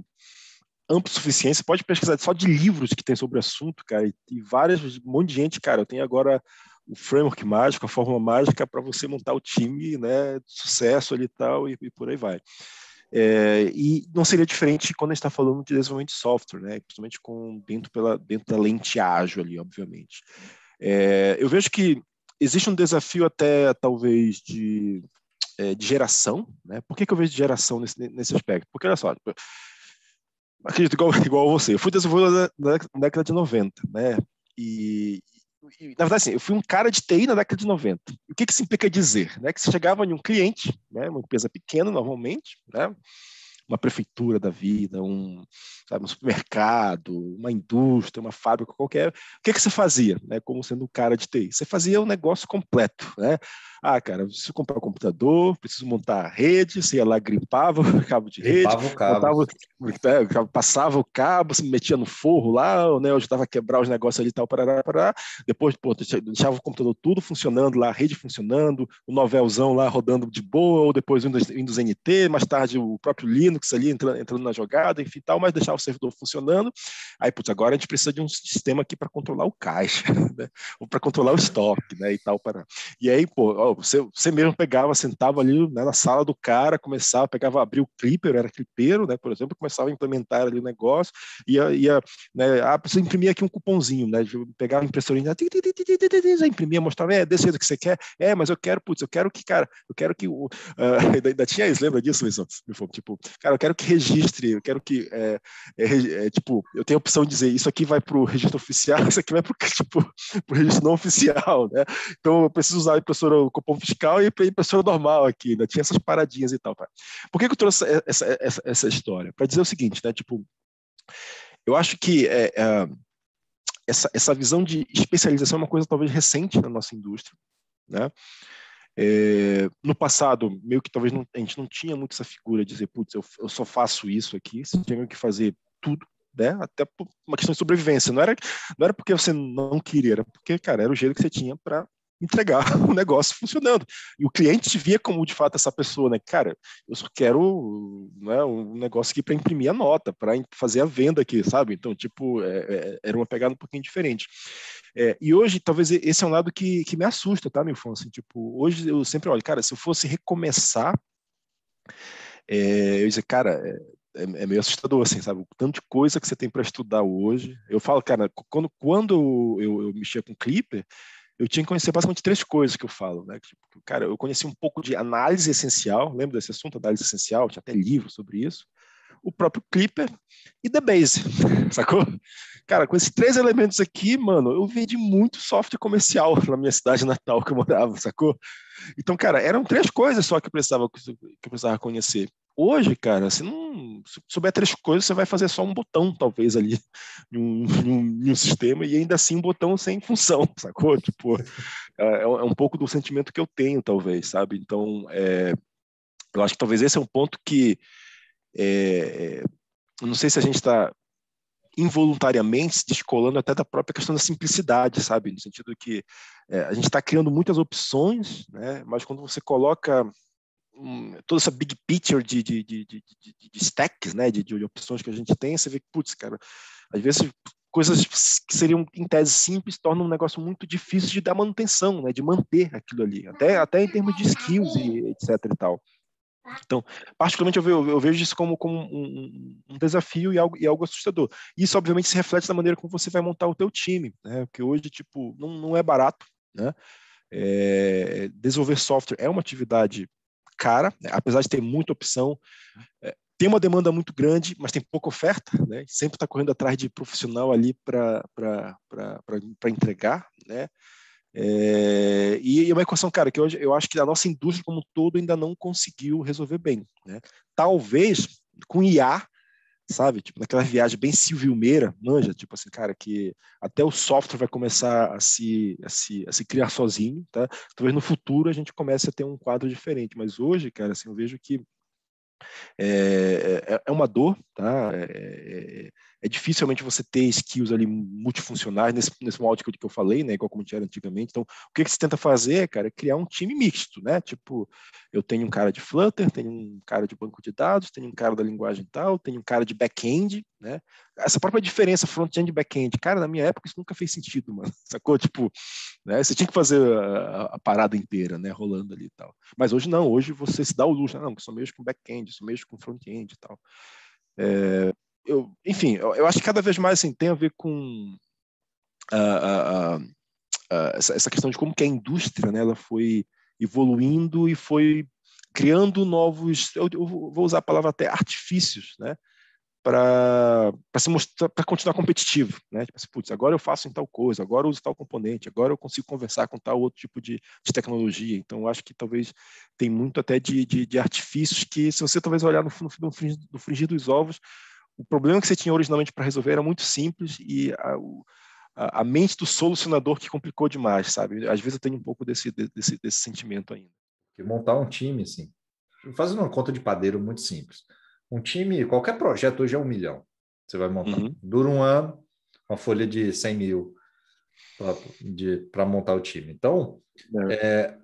Speaker 2: amplo o suficiente, você pode pesquisar só de livros que tem sobre o assunto, cara, e, e várias, um monte de gente, cara, eu tenho agora o framework mágico, a fórmula mágica para você montar o time, né, de sucesso ali e tal, e por aí vai. É, e não seria diferente quando a gente está falando de desenvolvimento de software, né? principalmente com, dentro, pela, dentro da lente ágil ali, obviamente. É, eu vejo que existe um desafio até talvez de, é, de geração. Né? Por que, que eu vejo de geração nesse, nesse aspecto? Porque olha só, acredito igual, (laughs) igual você, eu fui desenvolvedor na, década de 90, né? E, na verdade, assim, eu fui um cara de TI na década de 90. O que, que isso implica dizer? Né? Que você chegava em um cliente, né, uma empresa pequena normalmente, né, uma prefeitura da vida, um, sabe, um supermercado, uma indústria, uma fábrica qualquer, o que, que você fazia, né, como sendo um cara de TI? Você fazia um negócio completo, né? Ah, cara, preciso comprar um computador, preciso montar a rede, você ia lá, grimpava (laughs) o cabo de rede, o cabo. Né, passava o cabo, se metia no forro lá, né, ajudava a quebrar os negócios ali e tal, parará, parará. Depois, pô, deixava o computador tudo funcionando lá, a rede funcionando, o novelzão lá rodando de boa, ou depois o Windows, Windows NT, mais tarde o próprio Linux, Linux ali entrando, entrando na jogada, enfim tal, mas deixar o servidor funcionando. Aí, putz, agora a gente precisa de um sistema aqui para controlar o caixa, (laughs) né? ou para controlar o estoque, né? E tal. Para... E aí, pô, ó, você, você mesmo pegava, sentava ali né, na sala do cara, começava, pegava, abria o Clipper, era clipeiro, né? Por exemplo, começava a implementar ali o negócio, ia, ia né? Ah, precisa imprimir aqui um cupomzinho, né? Pegava a impressorinha, imprimia, mostrava, é, desse jeito que você quer, é, mas eu quero, putz, eu quero que, cara, eu quero que o. Uh, ah, ainda, (laughs) ainda tinha isso, lembra disso, Wilson? Tipo, cara, eu quero que registre, eu quero que, é, é, é, tipo, eu tenho a opção de dizer, isso aqui vai para o registro oficial, (laughs) isso aqui vai para (laughs) tipo, o registro não oficial, né? Então eu preciso usar a impressora, o cupom fiscal e a impressora normal aqui, né? Tinha essas paradinhas e tal, cara. Tá? Por que, que eu trouxe essa, essa, essa história? Para dizer o seguinte, né? Tipo, eu acho que é, é, essa, essa visão de especialização é uma coisa talvez recente na nossa indústria, né? É, no passado, meio que talvez não, a gente não tinha muito essa figura de dizer, putz, eu, eu só faço isso aqui, você tinha que fazer tudo, né? Até por uma questão de sobrevivência. Não era, não era porque você não queria, era porque, cara, era o jeito que você tinha para entregar (laughs) o negócio funcionando. E o cliente via como de fato essa pessoa, né? Cara, eu só quero né, um negócio aqui para imprimir a nota, para fazer a venda aqui, sabe? Então, tipo, é, é, era uma pegada um pouquinho diferente. É, e hoje, talvez esse é um lado que, que me assusta, tá, Nilson? Assim, tipo, hoje eu sempre olho, cara, se eu fosse recomeçar, é, eu dizer, cara, é, é, é, meio assustador, assim, sabe? O tanto de coisa que você tem para estudar hoje. Eu falo, cara, quando, quando eu, eu mexia com Clipper, eu tinha que conhecer basicamente três coisas que eu falo, né? Tipo, cara, eu conheci um pouco de análise essencial, lembro desse assunto, análise essencial, tinha até livro sobre isso, o próprio Clipper e The Base, (laughs) sacou? Cara, com esses três elementos aqui, mano, eu vendi muito software comercial (laughs) na minha cidade natal que eu morava, sacou? Então, cara, eram três coisas só que eu precisava, que eu precisava conhecer. Hoje, cara, se não souber três coisas, você vai fazer só um botão, talvez, ali, (laughs) em um, um, sistema, e ainda assim um botão sem função, (laughs) sacou? Tipo, é, é, é, um pouco do sentimento que eu tenho, talvez, sabe? Então, é, eu acho que talvez esse é um ponto que. É, é não sei se a gente está involuntariamente se descolando até da própria questão da simplicidade, sabe? No sentido que é, a gente está criando muitas opções, né? mas quando você coloca toda essa big picture de, de, de, de, de stacks, né, de, de opções que a gente tem, você vê que, putz, cara, às vezes coisas que seriam em tese simples tornam um negócio muito difícil de dar manutenção, né, de manter aquilo ali, até, até em termos de skills e etc e tal. Então, particularmente, eu vejo, isso como, como um, um, desafio e algo, e algo assustador. Isso, obviamente, se reflete na maneira como você vai montar o teu time, né? Porque hoje, tipo, não, não é barato, né? É, desenvolver software é uma atividade cara, né? apesar de ter muita opção, é, tem uma demanda muito grande, mas tem pouca oferta, né? Sempre está correndo atrás de profissional ali para entregar, né? É, e é uma equação, cara, que hoje eu acho que a nossa indústria como um todo ainda não conseguiu resolver bem. Né? Talvez com IA sabe? Tipo, naquela viagem bem Meira, manja, tipo assim, cara, que até o software vai começar a se, a se, a se criar sozinho, tá? Talvez no futuro a gente comece a ter um quadro diferente, mas hoje, cara, assim, eu vejo que é, é, é uma dor, tá? É, é, é é dificilmente você ter skills ali multifuncionais nesse, nesse molde que eu, falei, né, igual como tinha antigamente. Então, o que, que você tenta fazer, cara, é criar um time mixto, né? Tipo, eu tenho um cara de Flutter, tenho um cara de banco de dados, tenho um cara da linguagem tal, tenho um cara de back-end, né? Essa própria diferença front-end e back-end, cara, na minha época isso nunca fez sentido, (laughs) mano, sacou? Tipo, né, você tinha que fazer a, a parada inteira, né, rolando ali e tal. Mas hoje não, hoje você se dá o luxo, né? não, que sou mesmo com back-end, sou mesmo com front-end e tal. É, eu, enfim, eu, eu, acho que cada vez mais assim, tem a ver com uh, uh, uh, essa, essa, questão de como que a indústria né, ela foi evoluindo e foi criando novos, eu, eu vou usar a palavra até artifícios, né? para se mostrar para continuar competitivo, né? Tipo assim, putz, agora eu faço em tal coisa, agora eu uso tal componente, agora eu consigo conversar com tal outro tipo de, de tecnologia. Então, acho que talvez tem muito até de, de, de, artifícios que, se você talvez olhar no, no, no, frigir dos ovos, o problema que você tinha originalmente para resolver era muito simples e a, a, a, mente do solucionador que complicou demais,
Speaker 1: sabe? Às vezes eu tenho um pouco desse, desse, desse sentimento ainda. Montar um time, assim, fazendo uma conta de padeiro muito simples. Um time, qualquer projeto hoje é um milhão. Você vai montar. Uhum. Dura um ano, uma folha de 100 mil para montar o time. Então, é, é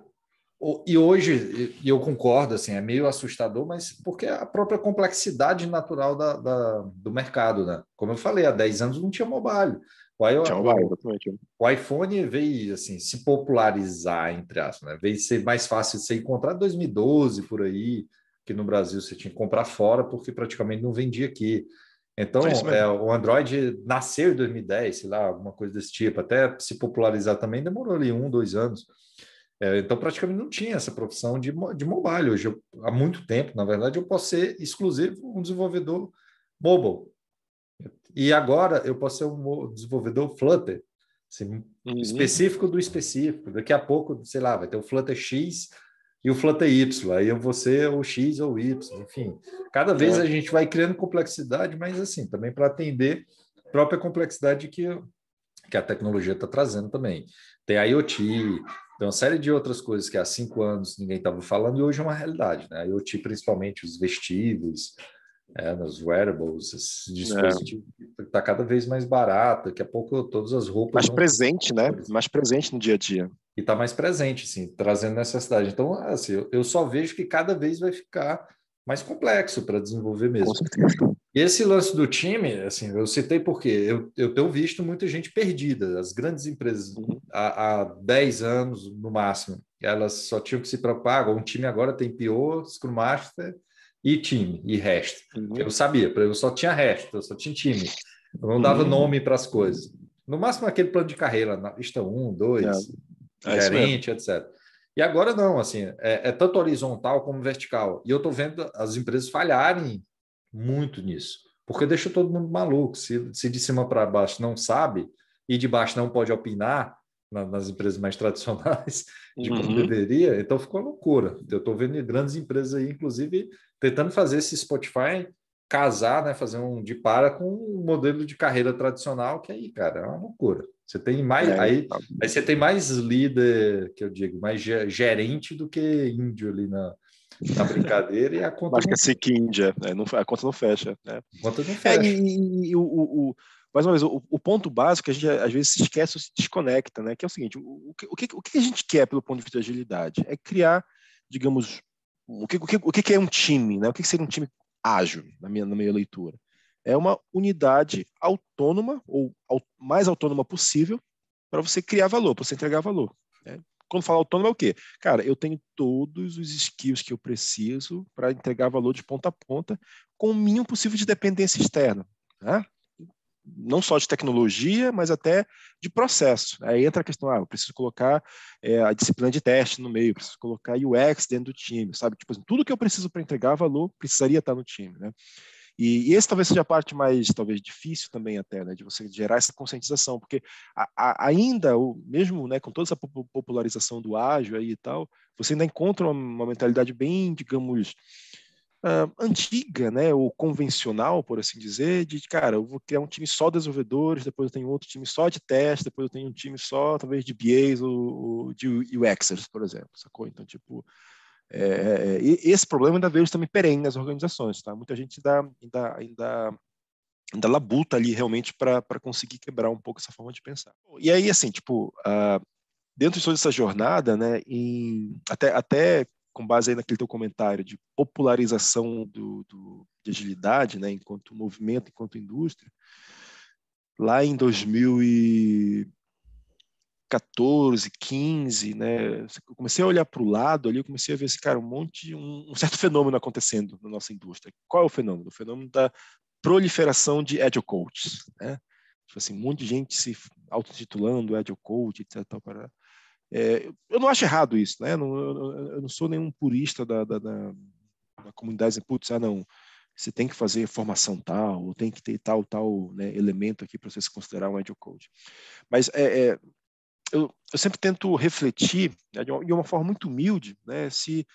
Speaker 1: e hoje, e eu concordo, assim, é meio assustador, mas porque a própria complexidade natural da, da do mercado, né? Como eu falei, há 10 anos não tinha mobile. O, I, tinha mobile, exatamente. o iPhone veio assim, se popularizar, entre aspas, né? veio ser mais fácil de ser encontrado em 2012, por aí, que no Brasil você tinha que comprar fora, porque praticamente não vendia aqui. Então, é é, o Android nasceu em 2010, sei lá, alguma coisa desse tipo. Até se popularizar também demorou ali um, dois anos. É, então, praticamente não tinha essa profissão de, de mobile. Hoje, eu, há muito tempo, na verdade, eu posso ser exclusivo um desenvolvedor mobile. E agora eu posso ser um desenvolvedor Flutter, assim, uhum. específico do específico. Daqui a pouco, sei lá, vai ter o Flutter X e o Flutter Y. Aí eu vou ser o X ou o Y, enfim. Cada vez é. a gente vai criando complexidade, mas assim, também para atender a própria complexidade que, que a tecnologia está trazendo também. Tem a IoT, tem então, uma série de outras coisas que há cinco anos ninguém estava falando e hoje é uma realidade. Né? A IoT, principalmente os vestíveis, é, nos wearables, esse dispositivo é. está cada vez mais barato, daqui a pouco todas as roupas. Mais presente, né? Mais presente no dia a dia. E está mais presente, assim, trazendo necessidade. Então, assim, eu só vejo que cada vez vai ficar mais complexo para desenvolver mesmo. Esse lance do time, assim, eu citei porque eu, eu tenho visto muita gente perdida. As grandes empresas, uhum. há, há 10 anos no máximo, elas só tinham que se preocupar. Um time agora tem PO, Scrum Master e time, e resto. Uhum. Eu sabia, eu só tinha resto, eu só tinha time. Eu não dava uhum. nome para as coisas. No máximo aquele plano de carreira, lista 1, 2, é. é gerente, é etc. E agora não, assim, é, é tanto horizontal como vertical. E eu estou vendo as empresas falharem muito nisso, porque deixa todo mundo maluco. Se, se de cima para baixo não sabe e de baixo não pode opinar na, nas empresas mais tradicionais (laughs) de uhum. como deveria, então ficou loucura. Eu estou vendo grandes empresas aí, inclusive, tentando fazer esse Spotify casar, né, fazer um de para com o um modelo de carreira tradicional, que aí, cara, é uma loucura. Você tem mais é, aí, tá aí você tem mais líder, que eu digo, mais gerente do que índio ali na, na brincadeira e a conta. Acho não... que é sequindia, né? a conta não fecha. Né? A conta não é, fecha. É,
Speaker 2: e, e o, o, o, mais uma vez, o, o, ponto básico é que a gente às vezes se esquece ou se desconecta, né? Que é o seguinte: o, o, que, o que a gente quer pelo ponto de vista de agilidade? É criar, digamos, o que, o que, o que é um time, né? O que seria um time ágil, na minha, na minha leitura? É uma unidade autônoma ou mais autônoma possível para você criar valor, para você entregar valor. Né? quando falar autônomo é o quê? Cara, eu tenho todos os skills que eu preciso para entregar valor de ponta a ponta com o mínimo possível de dependência externa. Né? Não só de tecnologia, mas até de processo. Aí entra a questão, ah, eu preciso colocar é, a disciplina de teste no meio, preciso colocar UX dentro do time, sabe? Tipo, assim, tudo que eu preciso para entregar valor precisaria estar no time, né? E, e esse talvez seja a parte mais talvez difícil também até, né, de você gerar essa conscientização, porque a, a, ainda o mesmo, né, com toda essa popularização do ágil aí e tal, você ainda encontra uma, uma mentalidade bem, digamos, Uh, antiga, né, ou convencional, por assim dizer, de cara, eu vou criar um time só de desenvolvedores, depois eu tenho outro time só de teste, depois eu tenho um time só, talvez, de BAs ou, ou de UXers, por exemplo, sacou? Então, tipo, é, é esse problema ainda vejo também perene nas organizações, tá? Muita gente ainda, ainda, ainda, ainda labuta ali realmente para conseguir quebrar um pouco essa forma de pensar. E aí, assim, tipo, uh, dentro de toda essa jornada, né, em, até, até com base aí naquele teu comentário de popularização do, do, de agilidade, né, enquanto movimento, enquanto indústria, lá em 2000 e 14, 15, né? Eu comecei a olhar para o lado ali, eu comecei a ver esse assim, cara um monte, um, um, certo fenômeno acontecendo na nossa indústria. Qual é o fenômeno? O fenômeno da proliferação de agile coaches, né? Tipo assim, um monte de gente se autotitulando agile coach, etc. Tal, para... É, eu não acho errado isso, né? Não, eu, eu, não sou nenhum purista da, da, da, da comunidade, assim, putz, ah, não, você tem que fazer formação tal, ou tem que ter tal, tal né, elemento aqui para você se considerar um agile coach. Mas é, é eu, eu sempre tento refletir, né, de, uma, de, uma, forma muito humilde, né, se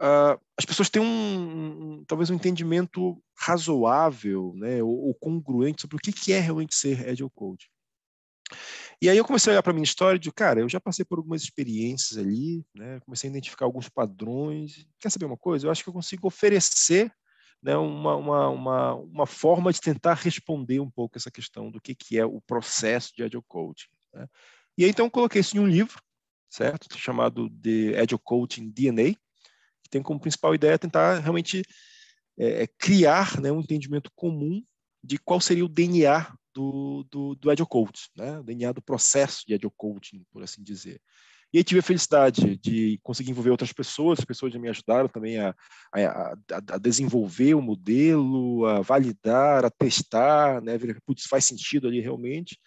Speaker 2: uh, as pessoas têm um, um, talvez um entendimento razoável né, ou, ou congruente sobre o que, que é realmente ser Agile Coach. E aí eu comecei a olhar para a minha história de, cara, eu já passei por algumas experiências ali, né? Comecei a identificar alguns padrões. Quer saber uma coisa? Eu acho que eu consigo oferecer né, uma, uma, uma, uma forma de tentar responder um pouco essa questão do que, que é o processo de Agile Coaching. Né? E aí, então, coloquei isso em um livro, certo? Chamado The Agile Coaching DNA, que tem como principal ideia tentar realmente é, é, criar né, um entendimento comum de qual seria o DNA do, do, do Agile Coach, né? o DNA do processo de Agile Coaching, por assim dizer. E aí tive a felicidade de conseguir envolver outras pessoas, as pessoas já me ajudaram também a, a, a, a desenvolver o modelo, a validar, a testar, né? ver que putz, faz sentido ali realmente.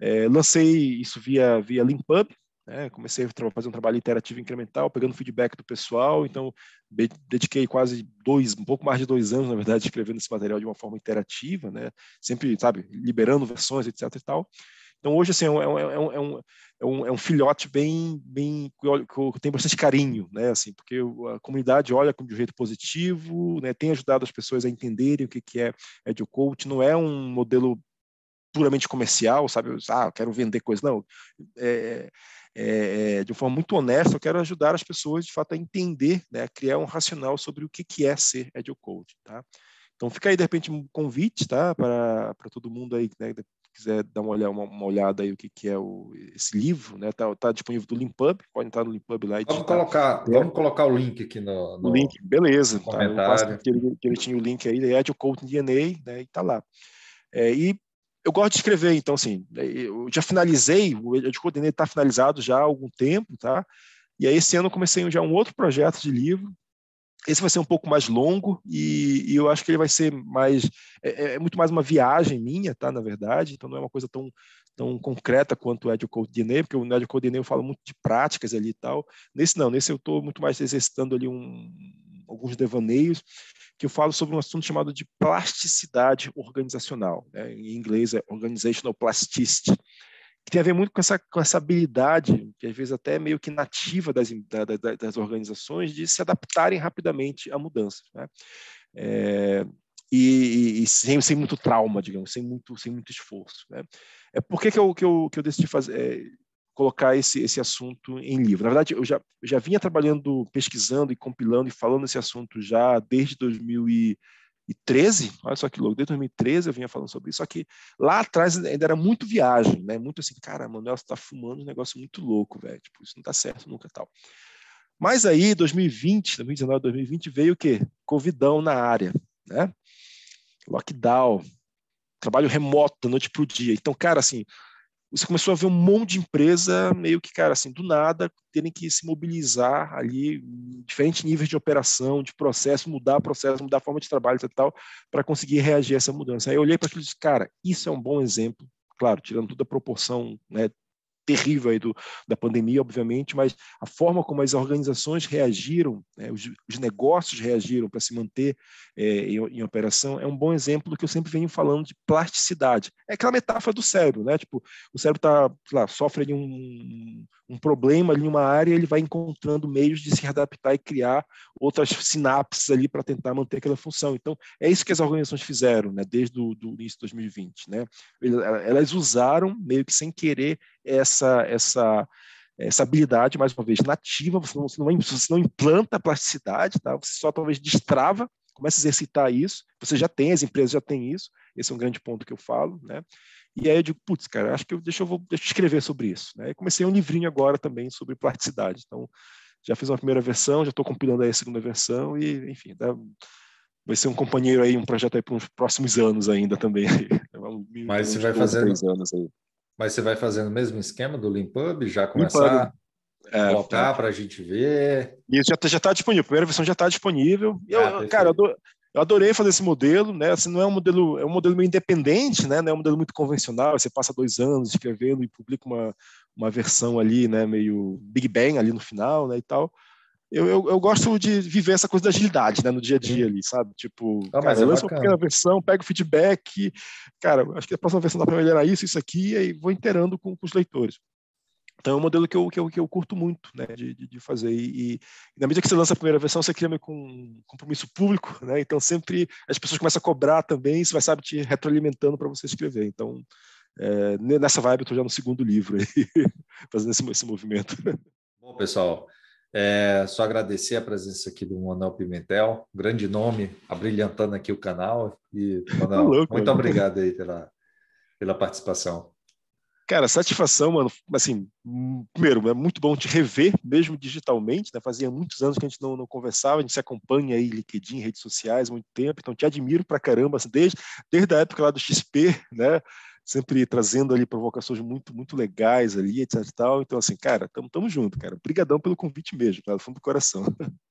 Speaker 2: É, lancei isso via, via LinkPub, né? comecei a fazer um trabalho interativo incremental, pegando feedback do pessoal, então dediquei quase dois, um pouco mais de dois anos, na verdade, (laughs) escrevendo esse material de uma forma interativa, né? sempre, sabe, liberando versões, etc e tal. Então, hoje, assim, é um, é um, é um, é um, é um é filhote bem, bem que, eu, tenho bastante carinho, né? Assim, porque a comunidade olha de um jeito positivo, né? tem ajudado as pessoas a entenderem o que, que é, é de coach, não é um modelo puramente comercial, sabe? Ah, eu quero vender coisa. Não. É, é, é de uma forma muito honesta, eu quero ajudar as pessoas, de fato, a entender, né? A criar um racional sobre o que, que é ser Agile Coach, tá? Então fica aí, de repente, um convite, tá? Para todo mundo aí, né? quiser dar uma olhada, uma, uma olhada aí o que, que é o, esse livro, né? Tá, tá disponível do Limpub, pode entrar no Limpub lá e vamos colocar, vamos colocar o link aqui no, no o link, beleza. No tá, comentário. Que ele, que ele, tinha o link aí, é de Code DNA, né? E tá lá. É, e eu gosto de escrever, então, assim, eu já finalizei, o Editor Coordenei está finalizado já há algum tempo, tá? E aí, esse ano, eu comecei já um outro projeto de livro. Esse vai ser um pouco mais longo e, e eu acho que ele vai ser mais. É, é, é muito mais uma viagem minha, tá? Na verdade, então não é uma coisa tão, tão concreta quanto o Edio Coordinator, porque o Edio eu falo muito de práticas ali e tal. Nesse não, nesse eu estou muito mais exercitando ali um, alguns devaneios que eu falo sobre um assunto chamado de plasticidade organizacional. Né? Em inglês é organizational plasticity, que tem a ver muito com essa, com essa habilidade, que às vezes até é meio que nativa das, das, das, organizações, de se adaptarem rapidamente a mudanças. Né? É, e, e, e sem, sem, muito trauma, digamos, sem muito, sem muito esforço. Né? É, por que, que, eu, que, eu, que eu decidi fazer, é, colocar esse, esse assunto em livro. Na verdade, eu já, eu já vinha trabalhando, pesquisando e compilando e falando esse assunto já desde 2013. Olha só que louco, desde 2013 eu vinha falando sobre isso. Só que lá atrás ainda era muito viagem, né? Muito assim, cara, Manuel, você tá fumando um negócio muito louco, velho. Tipo, isso não está certo nunca tal. Mas aí, 2020, 2019, 2020, veio o quê? Covidão na área, né? Lockdown, trabalho remoto, da noite para o dia. Então, cara, assim, você começou a ver um monte de empresa meio que, cara, assim, do nada, terem que se mobilizar ali, diferentes níveis de operação, de processo, mudar processo, mudar forma de trabalho e tal, para conseguir reagir a essa mudança. Aí eu olhei para aquilo e disse, cara, isso é um bom exemplo, claro, tirando toda a proporção né, terrível aí do, da pandemia, obviamente, mas a forma como as organizações reagiram, né, os, os, negócios reagiram para se manter é, em, em, operação, é um bom exemplo do que eu sempre venho falando de plasticidade. É aquela metáfora do cérebro, né? Tipo, o cérebro tá, lá, sofre ali um, um problema ali em uma área, ele vai encontrando meios de se adaptar e criar outras sinapses ali para tentar manter aquela função. Então, é isso que as organizações fizeram, né? Desde o início de 2020, né? Elas usaram meio que sem querer essa, essa, essa habilidade, mais uma vez, nativa, você não, você não, você não implanta plasticidade, tá? você só talvez destrava, começa a exercitar isso, você já tem, as empresas já têm isso, esse é um grande ponto que eu falo, né? E aí eu digo, putz, cara, acho que eu, deixa, eu vou, deixa eu escrever sobre isso, né? E comecei um livrinho agora também sobre plasticidade, então já fiz uma primeira versão, já estou compilando aí a segunda versão e, enfim, dá, vai ser um companheiro aí, um projeto aí para os próximos anos ainda também. (laughs)
Speaker 1: É Mas um, você vai fazer anos aí. Mas você vai fazendo o mesmo esquema do Limpub, já começar a voltar é, é. para a gente ver. Isso já está tá disponível, a primeira versão já está disponível.
Speaker 2: E eu, ah, cara, eu, do... Eu adorei fazer esse modelo, né? Assim, não é um modelo, é um modelo meio independente, né? Não é um modelo muito convencional. Você passa dois anos escrevendo e publica uma, uma versão ali, né? Meio Big Bang ali no final, né? E tal eu, eu, eu, gosto de viver essa coisa da agilidade, né, no dia a dia ali, sabe? Tipo, ah, cara, é lança uma pequena versão, pego feedback, cara, acho que a próxima versão dá para melhorar isso, isso aqui, e aí vou inteirando com, com, os leitores. Então é um modelo que eu, que eu, que eu curto muito, né, de, de, de fazer. E, e, na medida que você lança a primeira versão, você cria meio com um compromisso público, né? Então sempre as pessoas começam a cobrar também, isso vai, sabe, te retroalimentando para você escrever. Então, é, nessa vibe eu estou já no segundo livro aí, (laughs) fazendo esse, esse
Speaker 1: movimento. Bom, pessoal, é, só agradecer a presença aqui do Manuel Pimentel, grande nome, abrilhantando aqui o canal. E, Manuel, é louco, muito mano. obrigado aí pela, pela participação. Cara, satisfação, mano. Assim, primeiro,
Speaker 2: é muito bom te rever, mesmo digitalmente, né? Fazia muitos anos que a gente não, não conversava, a gente se acompanha aí, LinkedIn, redes sociais, muito tempo, então te admiro pra caramba, assim, desde, desde a época lá do XP, né? sempre trazendo ali provocações muito, muito legais ali, etc e tal. Então, assim, cara, tamo, tamo junto, cara. Obrigadão pelo convite mesmo, cara, do fundo do coração. (laughs)